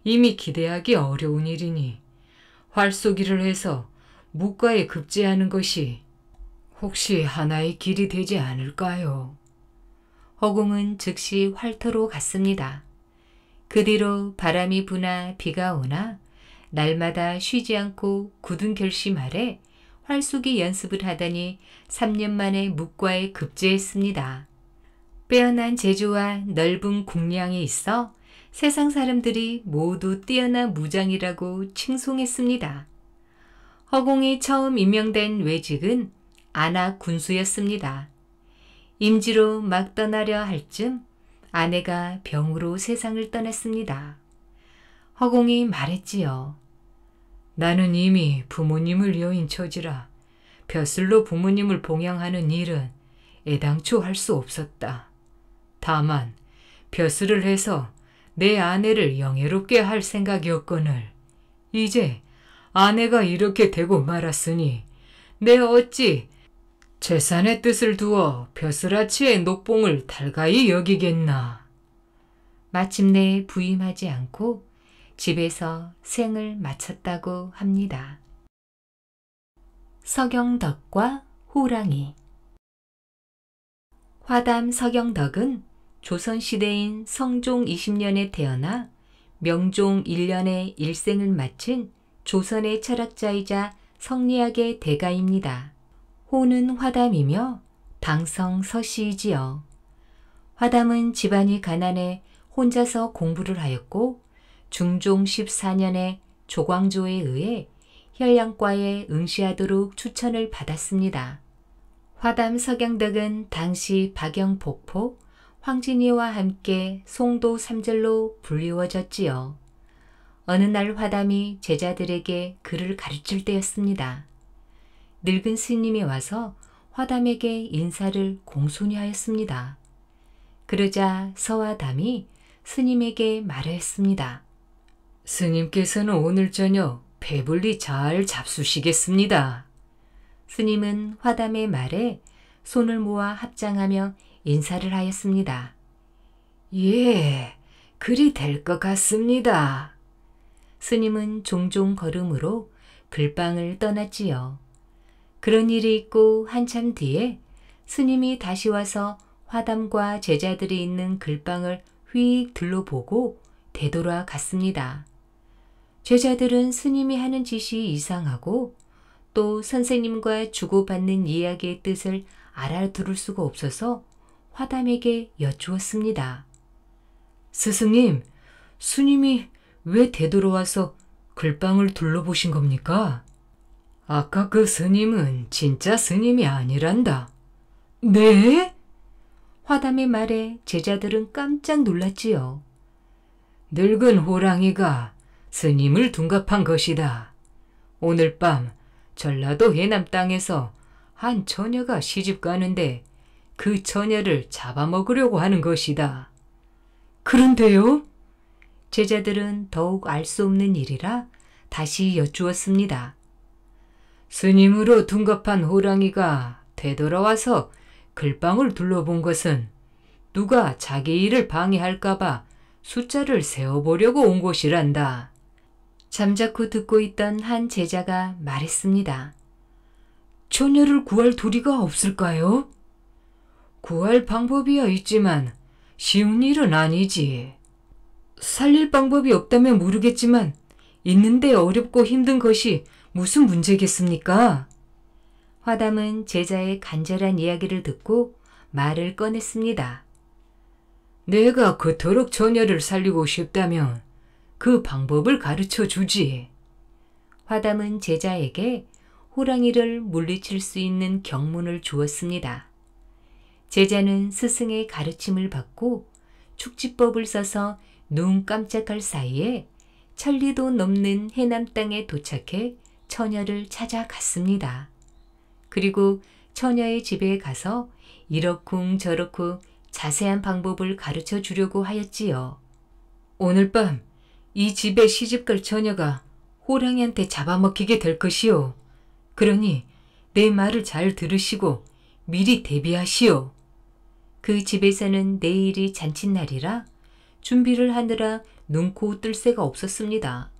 이미 기대하기 어려운 일이니 활쏘기를 해서 무과에 급제하는 것이 혹시 하나의 길이 되지 않을까요? 허공은 즉시 활터로 갔습니다. 그 뒤로 바람이 부나 비가 오나 날마다 쉬지 않고 굳은 결심 아래 활쏘기 연습을 하다니 3년 만에 묵과에 급제했습니다. 빼어난 재주와 넓은 공량에 있어 세상 사람들이 모두 뛰어난 무장이라고 칭송했습니다. 허공이 처음 임명된 외직은 아나 군수였습니다. 임지로 막 떠나려 할쯤 아내가 병으로 세상을 떠났습니다. 허공이 말했지요. 나는 이미 부모님을 여인 처지라 벼슬로 부모님을 봉양하는 일은 애당초 할 수 없었다. 다만 벼슬을 해서 내 아내를 영예롭게 할 생각이었거늘 이제 아내가 이렇게 되고 말았으니 내 어찌 재산의 뜻을 두어 벼슬아치의 녹봉을 달가이 여기겠나. 마침내 부임하지 않고 집에서 생을 마쳤다고 합니다. 서경덕과 호랑이 화담 서경덕은 조선시대인 성종 20년에 태어나 명종 1년에 일생을 마친 조선의 철학자이자 성리학의 대가입니다. 호는 화담이며 방성 서씨이지요. 화담은 집안이 가난해 혼자서 공부를 하였고 중종 14년에 조광조에 의해 혈량과에 응시하도록 추천을 받았습니다. 화담 석양덕은 당시 박영폭포, 황진이와 함께 송도 삼절로 불리워졌지요. 어느 날 화담이 제자들에게 글을 가르칠 때였습니다. 늙은 스님이 와서 화담에게 인사를 공손히 하였습니다. 그러자 서화담이 스님에게 말하였습니다. 스님께서는 오늘 저녁 배불리 잘 잡수시겠습니다. 스님은 화담의 말에 손을 모아 합장하며 인사를 하였습니다. 예, 그리 될 것 같습니다. 스님은 종종 걸음으로 글방을 떠났지요. 그런 일이 있고 한참 뒤에 스님이 다시 와서 화담과 제자들이 있는 글방을 휙 둘러보고 되돌아갔습니다. 제자들은 스님이 하는 짓이 이상하고 또 선생님과 주고받는 이야기의 뜻을 알아들을 수가 없어서 화담에게 여쭈었습니다. 스승님, 스님이 왜 되돌아와서 글방을 둘러보신 겁니까? 아까 그 스님은 진짜 스님이 아니란다. 네? 화담의 말에 제자들은 깜짝 놀랐지요. 늙은 호랑이가 스님을 둔갑한 것이다. 오늘 밤 전라도 해남 땅에서 한 처녀가 시집 가는데 그 처녀를 잡아먹으려고 하는 것이다. 그런데요? 제자들은 더욱 알 수 없는 일이라 다시 여쭈었습니다. 스님으로 둔갑한 호랑이가 되돌아와서 글방을 둘러본 것은 누가 자기 일을 방해할까봐 숫자를 세어보려고 온 것이란다. 잠자코 듣고 있던 한 제자가 말했습니다. 처녀를 구할 도리가 없을까요? 구할 방법이야 있지만 쉬운 일은 아니지. 살릴 방법이 없다면 모르겠지만 있는데 어렵고 힘든 것이 무슨 문제겠습니까? 화담은 제자의 간절한 이야기를 듣고 말을 꺼냈습니다. 내가 그토록 처녀를 살리고 싶다면 그 방법을 가르쳐 주지. 화담은 제자에게 호랑이를 물리칠 수 있는 경문을 주었습니다. 제자는 스승의 가르침을 받고 축지법을 써서 눈 깜짝할 사이에 천리도 넘는 해남 땅에 도착해 처녀를 찾아갔습니다. 그리고 처녀의 집에 가서 이렇쿵 저렇쿵 자세한 방법을 가르쳐 주려고 하였지요. 오늘 밤 이 집에 시집갈 처녀가 호랑이한테 잡아먹히게 될 것이오. 그러니 내 말을 잘 들으시고 미리 대비하시오. 그 집에서는 내일이 잔칫날이라 준비를 하느라 눈코 뜰 새가 없었습니다.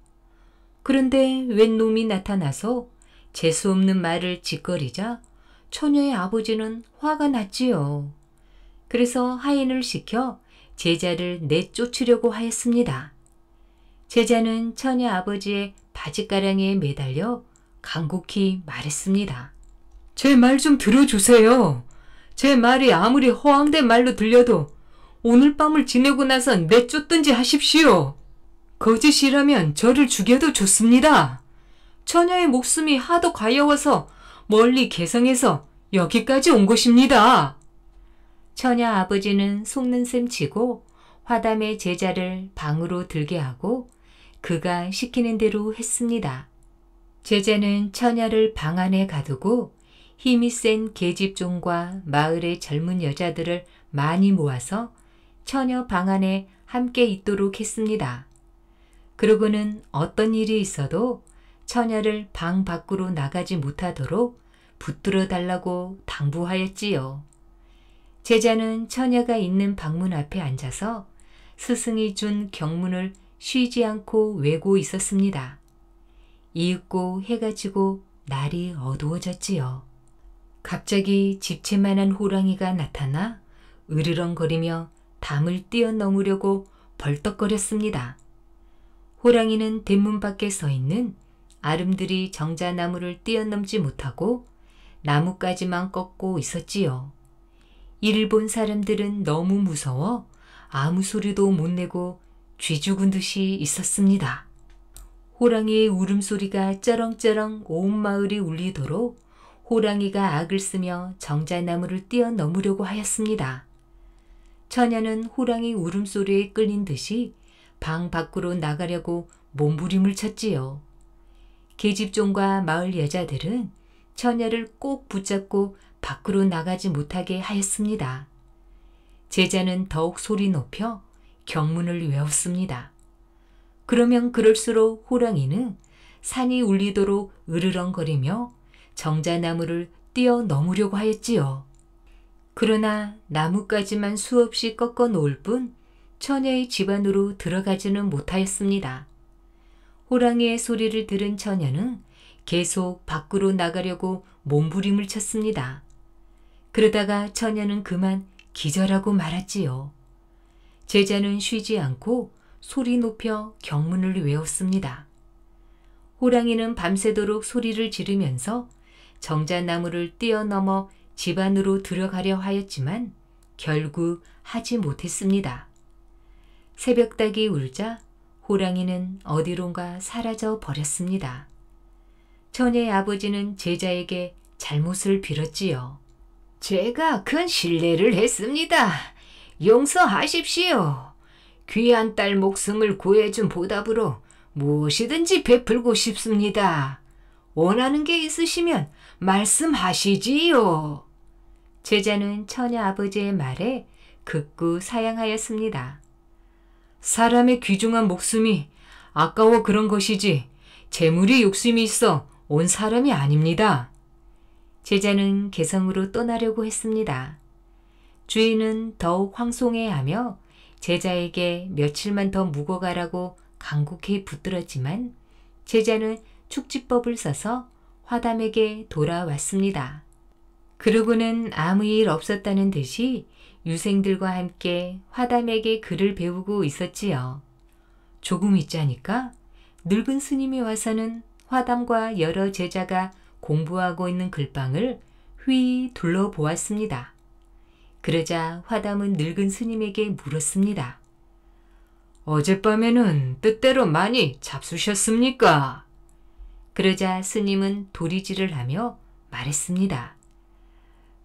그런데 웬 놈이 나타나서 재수없는 말을 짓거리자 처녀의 아버지는 화가 났지요. 그래서 하인을 시켜 제자를 내쫓으려고 하였습니다. 제자는 처녀 아버지의 바지가랑에 매달려 간곡히 말했습니다. 제 말 좀 들어주세요. 제 말이 아무리 허황된 말로 들려도 오늘 밤을 지내고 나선 내쫓든지 하십시오. 거짓이라면 저를 죽여도 좋습니다. 처녀의 목숨이 하도 가여워서 멀리 개성에서 여기까지 온 것입니다. 처녀 아버지는 속는 셈 치고 화담의 제자를 방으로 들게 하고 그가 시키는 대로 했습니다. 제자는 처녀를 방 안에 가두고 힘이 센 계집종과 마을의 젊은 여자들을 많이 모아서 처녀 방 안에 함께 있도록 했습니다. 그러고는 어떤 일이 있어도 처녀를 방 밖으로 나가지 못하도록 붙들어 달라고 당부하였지요. 제자는 처녀가 있는 방문 앞에 앉아서 스승이 준 경문을 쉬지 않고 외고 있었습니다. 이윽고 해가 지고 날이 어두워졌지요. 갑자기 집채만한 호랑이가 나타나 으르렁거리며 담을 뛰어넘으려고 벌떡거렸습니다. 호랑이는 대문 밖에 서 있는 아름드리 정자나무를 뛰어넘지 못하고 나뭇가지만 꺾고 있었지요. 이를 본 사람들은 너무 무서워 아무 소리도 못 내고 쥐 죽은 듯이 있었습니다. 호랑이의 울음소리가 쩌렁쩌렁 온 마을이 울리도록 호랑이가 악을 쓰며 정자나무를 뛰어넘으려고 하였습니다. 처녀는 호랑이 울음소리에 끌린 듯이 방 밖으로 나가려고 몸부림을 쳤지요. 계집종과 마을 여자들은 처녀를 꼭 붙잡고 밖으로 나가지 못하게 하였습니다. 제자는 더욱 소리 높여 경문을 외웠습니다. 그러면 그럴수록 호랑이는 산이 울리도록 으르렁거리며 정자나무를 뛰어넘으려고 하였지요. 그러나 나뭇가지만 수없이 꺾어 놓을 뿐 처녀의 집안으로 들어가지는 못하였습니다. 호랑이의 소리를 들은 처녀는 계속 밖으로 나가려고 몸부림을 쳤습니다. 그러다가 처녀는 그만 기절하고 말았지요. 제자는 쉬지 않고 소리 높여 경문을 외웠습니다. 호랑이는 밤새도록 소리를 지르면서 정자나무를 뛰어넘어 집 안으로 들어가려 하였지만 결국 하지 못했습니다. 새벽닭이 울자 호랑이는 어디론가 사라져 버렸습니다. 천의 아버지는 제자에게 잘못을 빌었지요. 제가 큰 신뢰를 했습니다. 용서하십시오. 귀한 딸 목숨을 구해준 보답으로 무엇이든지 베풀고 싶습니다. 원하는 게 있으시면 말씀하시지요. 제자는 처녀 아버지의 말에 극구 사양하였습니다. 사람의 귀중한 목숨이 아까워 그런 것이지 재물이 욕심이 있어 온 사람이 아닙니다. 제자는 개성으로 떠나려고 했습니다. 주인은 더욱 황송해하며 제자에게 며칠만 더 묵어가라고 간곡히 붙들었지만 제자는 축지법을 써서 화담에게 돌아왔습니다. 그러고는 아무 일 없었다는 듯이 유생들과 함께 화담에게 글을 배우고 있었지요. 조금 있자니까 늙은 스님이 와서는 화담과 여러 제자가 공부하고 있는 글방을 휘 둘러보았습니다. 그러자 화담은 늙은 스님에게 물었습니다. 어젯밤에는 뜻대로 많이 잡수셨습니까? 그러자 스님은 도리질을 하며 말했습니다.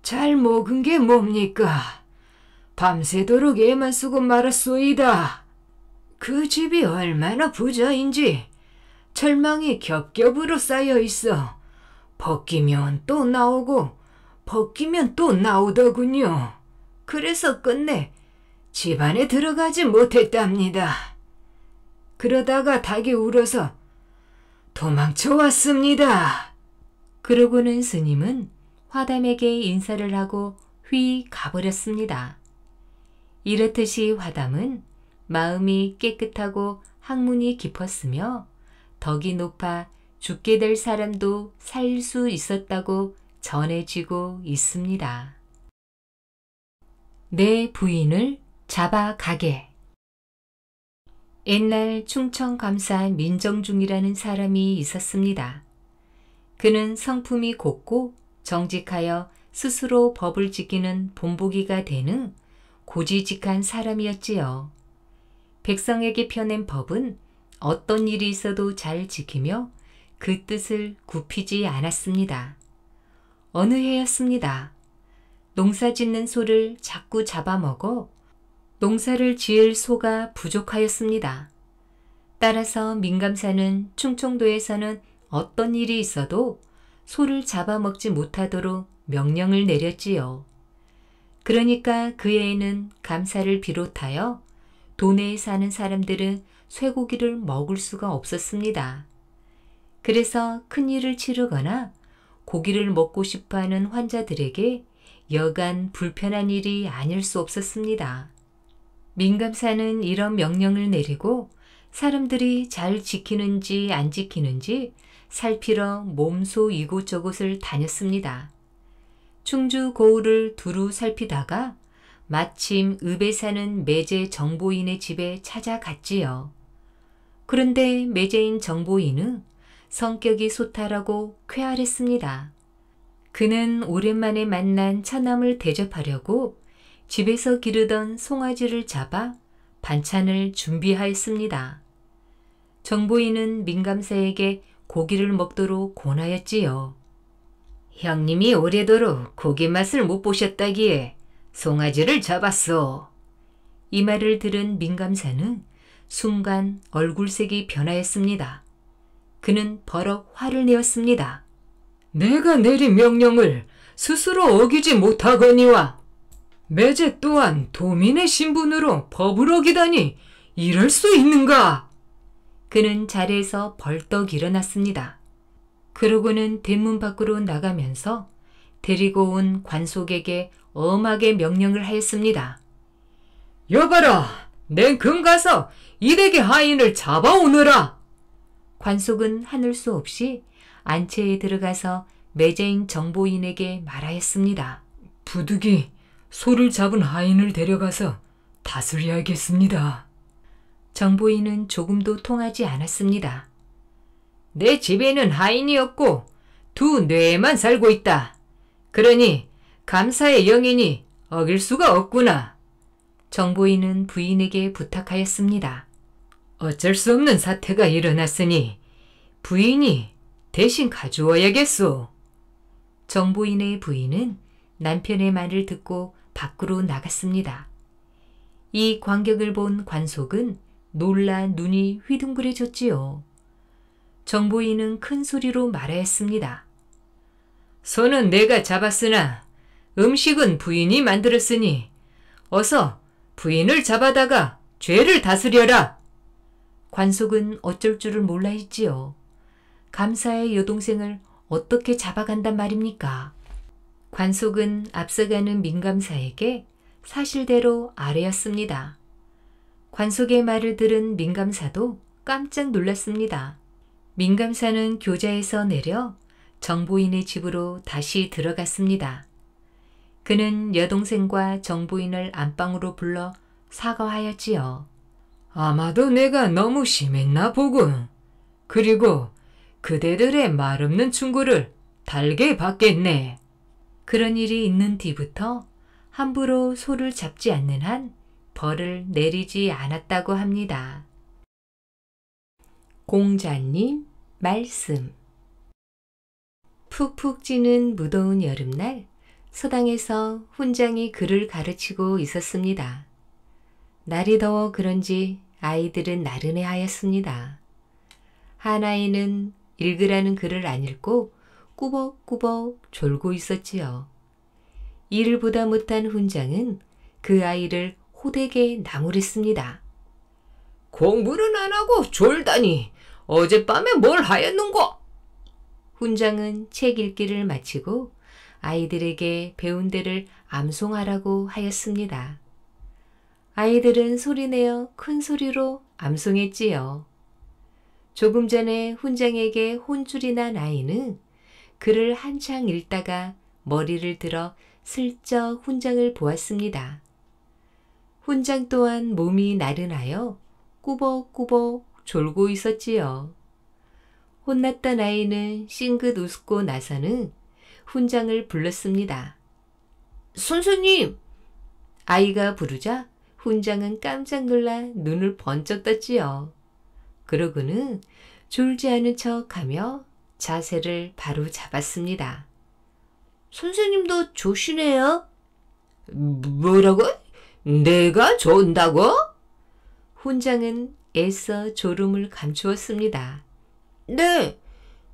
잘 먹은 게 뭡니까? 밤새도록 애만 쓰고 말았소이다. 그 집이 얼마나 부자인지 철망이 겹겹으로 쌓여 있어 벗기면 또 나오고 벗기면 또 나오더군요. 그래서 끝내 집안에 들어가지 못했답니다. 그러다가 닭이 울어서 도망쳐 왔습니다. 그러고는 스님은 화담에게 인사를 하고 휘 가버렸습니다. 이렇듯이 화담은 마음이 깨끗하고 학문이 깊었으며 덕이 높아 죽게 될 사람도 살 수 있었다고 전해지고 있습니다. 내 부인을 잡아가게 옛날 충청 감사 민정중이라는 사람이 있었습니다. 그는 성품이 곱고 정직하여 스스로 법을 지키는 본보기가 되는 고지직한 사람이었지요. 백성에게 펴낸 법은 어떤 일이 있어도 잘 지키며 그 뜻을 굽히지 않았습니다. 어느 해였습니다. 농사 짓는 소를 자꾸 잡아먹어 농사를 지을 소가 부족하였습니다. 따라서 민감사는 충청도에서는 어떤 일이 있어도 소를 잡아먹지 못하도록 명령을 내렸지요. 그러니까 그 해에는 감사를 비롯하여 도내에 사는 사람들은 쇠고기를 먹을 수가 없었습니다. 그래서 큰 일을 치르거나 고기를 먹고 싶어 하는 환자들에게 여간 불편한 일이 아닐 수 없었습니다. 민감사는 이런 명령을 내리고 사람들이 잘 지키는지 안 지키는지 살피러 몸소 이곳저곳을 다녔습니다. 충주 고을을 두루 살피다가 마침 읍에 사는 매제 정보인의 집에 찾아갔지요. 그런데 매제인 정보인은 성격이 소탈하고 쾌활했습니다. 그는 오랜만에 만난 처남을 대접하려고 집에서 기르던 송아지를 잡아 반찬을 준비하였습니다. 정보인은 민감새에게 고기를 먹도록 권하였지요. 형님이 오래도록 고기 맛을 못 보셨다기에 송아지를 잡았소. 이 말을 들은 민감새는 순간 얼굴색이 변하였습니다. 그는 버럭 화를 내었습니다. 내가 내린 명령을 스스로 어기지 못하거니와 매제 또한 도민의 신분으로 법을 어기다니 이럴 수 있는가? 그는 자리에서 벌떡 일어났습니다. 그러고는 대문 밖으로 나가면서 데리고 온 관속에게 엄하게 명령을 하였습니다. 여봐라! 냉금 가서 이대기 하인을 잡아오너라! 관속은 하늘 수 없이 안채에 들어가서 매제인 정보인에게 말하였습니다. 부득이 소를 잡은 하인을 데려가서 다스려야겠습니다. 정보인은 조금도 통하지 않았습니다. 내 집에는 하인이 없고 두 뇌에만 살고 있다. 그러니 감사의 영인이 어길 수가 없구나. 정보인은 부인에게 부탁하였습니다. 어쩔 수 없는 사태가 일어났으니 부인이 대신 가져와야겠소. 정보인의 부인은 남편의 말을 듣고 밖으로 나갔습니다. 이 광경을 본 관속은 놀라 눈이 휘둥그레졌지요. 정보인은 큰 소리로 말하였습니다. 손은 내가 잡았으나 음식은 부인이 만들었으니 어서 부인을 잡아다가 죄를 다스려라. 관속은 어쩔 줄을 몰라 했지요. 감사의 여동생을 어떻게 잡아간단 말입니까? 관속은 앞서가는 민감사에게 사실대로 아뢰었습니다. 관속의 말을 들은 민감사도 깜짝 놀랐습니다. 민감사는 교자에서 내려 정보인의 집으로 다시 들어갔습니다. 그는 여동생과 정보인을 안방으로 불러 사과하였지요. 아마도 내가 너무 심했나 보군. 그리고 그대들의 말없는 충고를 달게 받겠네. 그런 일이 있는 뒤부터 함부로 소를 잡지 않는 한 벌을 내리지 않았다고 합니다. 공자님 말씀 푹푹 찌는 무더운 여름날 서당에서 훈장이 글을 가르치고 있었습니다. 날이 더워 그런지 아이들은 나른해하였습니다. 한 아이는 읽으라는 글을 안 읽고 꾸벅꾸벅 졸고 있었지요. 이를 보다 못한 훈장은 그 아이를 호되게 나무랬습니다. 공부는 안 하고 졸다니 어젯밤에 뭘 하였는고? 훈장은 책 읽기를 마치고 아이들에게 배운 데를 암송하라고 하였습니다. 아이들은 소리내어 큰 소리로 암송했지요. 조금 전에 훈장에게 혼쭐이 난 아이는 글을 한창 읽다가 머리를 들어 슬쩍 훈장을 보았습니다. 훈장 또한 몸이 나른하여 꾸벅꾸벅 졸고 있었지요. 혼났던 아이는 싱긋 웃고 나서는 훈장을 불렀습니다. 선생님! 아이가 부르자 훈장은 깜짝 놀라 눈을 번쩍 떴지요. 그러고는 졸지 않은 척하며 자세를 바로 잡았습니다. 선생님도 조시네요? 뭐, 뭐라고? 내가 존다고? 훈장은 애써 졸음을 감추었습니다. 네,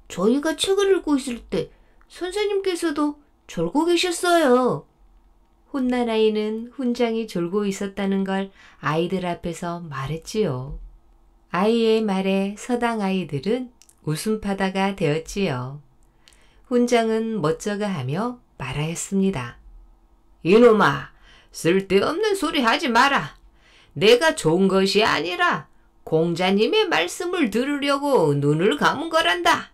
저희가 책을 읽고 있을 때 선생님께서도 졸고 계셨어요. 혼난 아이는 훈장이 졸고 있었다는 걸 아이들 앞에서 말했지요. 아이의 말에 서당 아이들은 웃음파다가 되었지요. 훈장은 멋져가 하며 말하였습니다. 이놈아, 쓸데없는 소리 하지 마라. 내가 좋은 것이 아니라 공자님의 말씀을 들으려고 눈을 감은 거란다.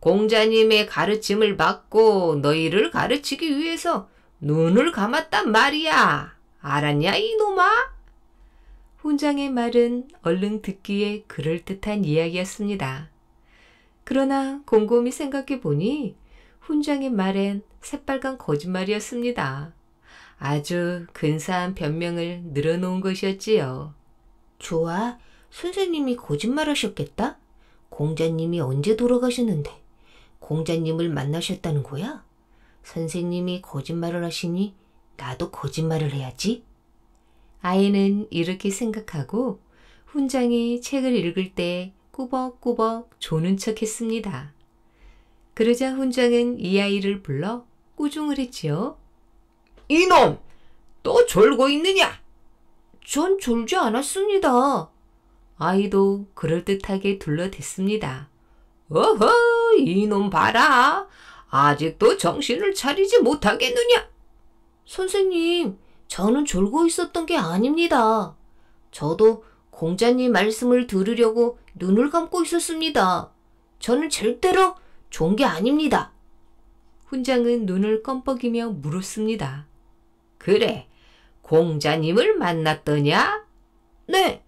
공자님의 가르침을 받고 너희를 가르치기 위해서 눈을 감았단 말이야. 알았냐, 이놈아? 훈장의 말은 얼른 듣기에 그럴듯한 이야기였습니다. 그러나 곰곰이 생각해 보니 훈장의 말엔 새빨간 거짓말이었습니다. 아주 근사한 변명을 늘어놓은 것이었지요. 좋아, 선생님이 거짓말하셨겠다? 공자님이 언제 돌아가셨는데 공자님을 만나셨다는 거야? 선생님이 거짓말을 하시니 나도 거짓말을 해야지. 아이는 이렇게 생각하고 훈장이 책을 읽을 때 꾸벅꾸벅 조는 척 했습니다. 그러자 훈장은 이 아이를 불러 꾸중을 했지요. 이놈! 또 졸고 있느냐? 전 졸지 않았습니다. 아이도 그럴듯하게 둘러댔습니다. 어허, 이놈 봐라. 아직도 정신을 차리지 못하겠느냐? 선생님, 저는 졸고 있었던 게 아닙니다. 저도 공자님 말씀을 들으려고 눈을 감고 있었습니다. 저는 절대로 좋은 게 아닙니다. 훈장은 눈을 껌뻑이며 물었습니다. 그래, 공자님을 만났더냐? 네.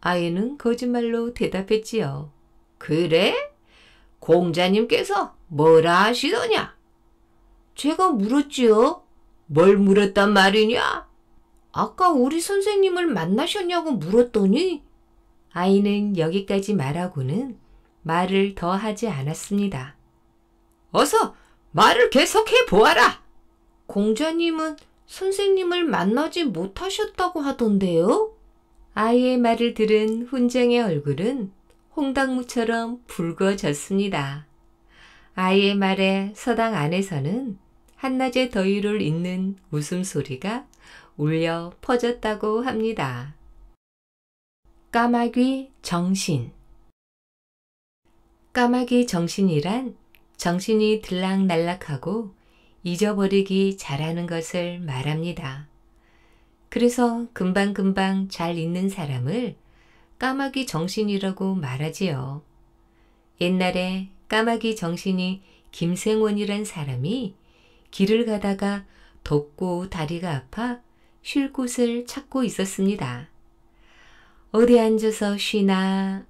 아이는 거짓말로 대답했지요. 그래? 공자님께서 뭐라 하시더냐? 제가 물었지요. 뭘 물었단 말이냐? 아까 우리 선생님을 만나셨냐고 물었더니 아이는 여기까지 말하고는 말을 더 하지 않았습니다. 어서 말을 계속해 보아라! 공자님은 선생님을 만나지 못하셨다고 하던데요? 아이의 말을 들은 훈장의 얼굴은 홍당무처럼 붉어졌습니다. 아이의 말에 서당 안에서는 한낮의 더위를 잇는 웃음소리가 울려 퍼졌다고 합니다. 까마귀 정신 까마귀 정신이란 정신이 들락날락하고 잊어버리기 잘하는 것을 말합니다. 그래서 금방금방 잘있는 사람을 까마귀 정신이라고 말하지요. 옛날에 까마귀 정신이 김생원이란 사람이 길을 가다가 덥고 다리가 아파 쉴 곳을 찾고 있었습니다. 어디 앉아서 쉬나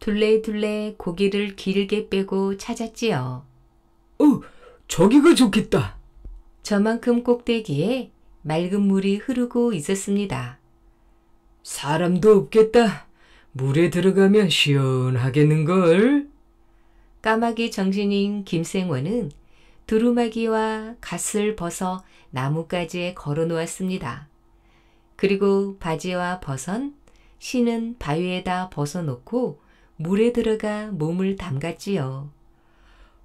둘레둘레 고개를 길게 빼고 찾았지요. 어, 저기가 좋겠다. 저만큼 꼭대기에 맑은 물이 흐르고 있었습니다. 사람도 없겠다. 물에 들어가면 시원하겠는걸? 까마귀 정신인 김생원은 두루마기와 갓을 벗어 나뭇가지에 걸어 놓았습니다. 그리고 바지와 벗은 신은 바위에다 벗어놓고 물에 들어가 몸을 담갔지요.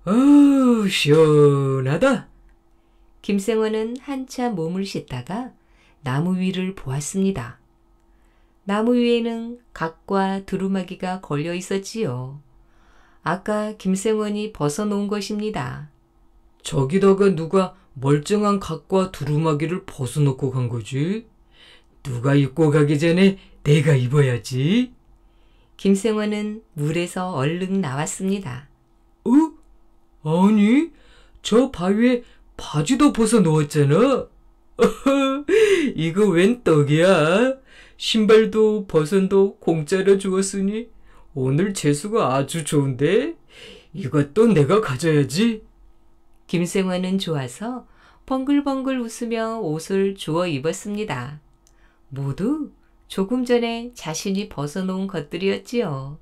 어우, 시원하다! 김생원은 한참 몸을 씻다가 나무 위를 보았습니다. 나무 위에는 각과 두루마기가 걸려 있었지요. 아까 김생원이 벗어놓은 것입니다. 저기다가 누가 멀쩡한 각과 두루마기를 벗어놓고 간 거지? 누가 입고 가기 전에 내가 입어야지. 김승원은 물에서 얼른 나왔습니다. 어? 아니, 저 바위에 바지도 벗어 놓았잖아. <laughs> 이거 웬 떡이야? 신발도 버선도 공짜로 주었으니 오늘 재수가 아주 좋은데 이것도 내가 가져야지. 김생환은 좋아서 벙글벙글 웃으며 옷을 주워 입었습니다. 모두 조금 전에 자신이 벗어놓은 것들이었지요.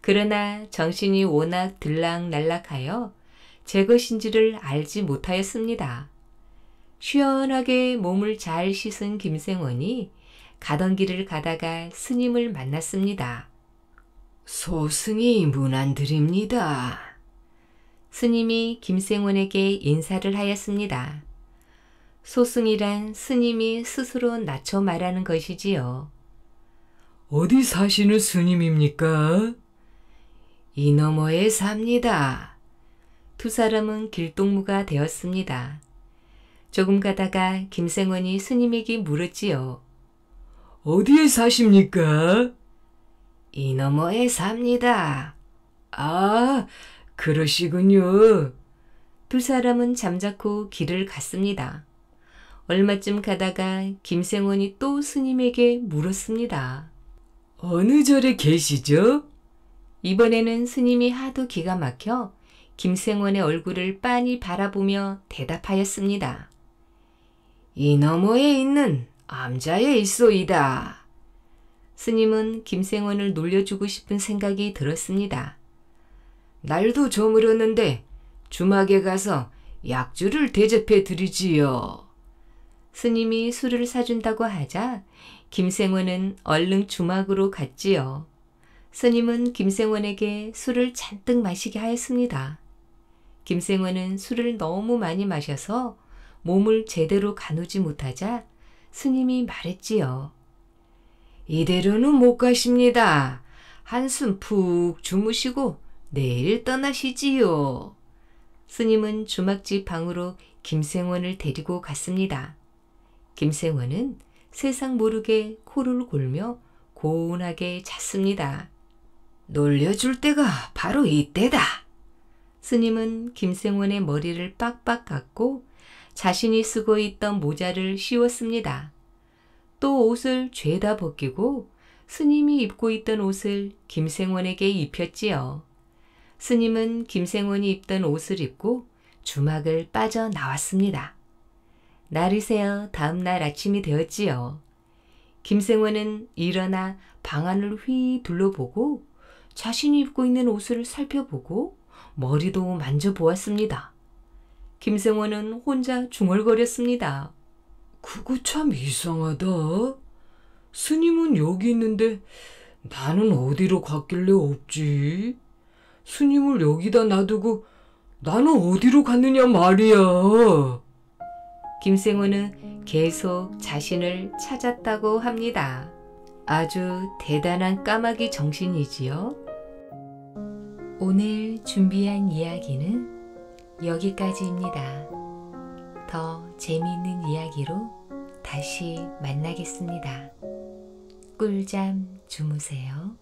그러나 정신이 워낙 들락날락하여 제 것인지를 알지 못하였습니다. 시원하게 몸을 잘 씻은 김생원이 가던 길을 가다가 스님을 만났습니다. 소승이 문안드립니다. 스님이 김생원에게 인사를 하였습니다. 소승이란 스님이 스스로 낮춰 말하는 것이지요. 어디 사시는 스님입니까? 이 너머에 삽니다. 두 사람은 길동무가 되었습니다. 조금 가다가 김생원이 스님에게 물었지요. 어디에 사십니까? 이 너머에 삽니다. 아, 그러시군요. 두 사람은 잠자코 길을 갔습니다. 얼마쯤 가다가 김생원이 또 스님에게 물었습니다. 어느 절에 계시죠? 이번에는 스님이 하도 기가 막혀 김생원의 얼굴을 빤히 바라보며 대답하였습니다. 이 너머에 있는 암자에 있소이다. 스님은 김생원을 놀려주고 싶은 생각이 들었습니다. 날도 저물었는데 주막에 가서 약주를 대접해 드리지요. 스님이 술을 사준다고 하자 김생원은 얼른 주막으로 갔지요. 스님은 김생원에게 술을 잔뜩 마시게 하였습니다. 김생원은 술을 너무 많이 마셔서 몸을 제대로 가누지 못하자 스님이 말했지요. 이대로는 못 가십니다. 한숨 푹 주무시고 내일 떠나시지요. 스님은 주막집 방으로 김생원을 데리고 갔습니다. 김생원은 세상 모르게 코를 골며 고운하게 잤습니다. 놀려줄 때가 바로 이때다. 스님은 김생원의 머리를 빡빡 감고 자신이 쓰고 있던 모자를 씌웠습니다. 또 옷을 죄다 벗기고 스님이 입고 있던 옷을 김생원에게 입혔지요. 스님은 김생원이 입던 옷을 입고 주막을 빠져나왔습니다. 나르세요. 다음 날 아침이 되었지요. 김생원은 일어나 방 안을 휘 둘러보고 자신이 입고 있는 옷을 살펴보고 머리도 만져보았습니다. 김생원은 혼자 중얼거렸습니다. 그거 참 이상하다. 스님은 여기 있는데 나는 어디로 갔길래 없지? 스님을 여기다 놔두고 나는 어디로 갔느냐 말이야. 김생우는 계속 자신을 찾았다고 합니다. 아주 대단한 까마귀 정신이지요. 오늘 준비한 이야기는 여기까지입니다. 더 재미있는 이야기로 다시 만나겠습니다. 꿀잠 주무세요.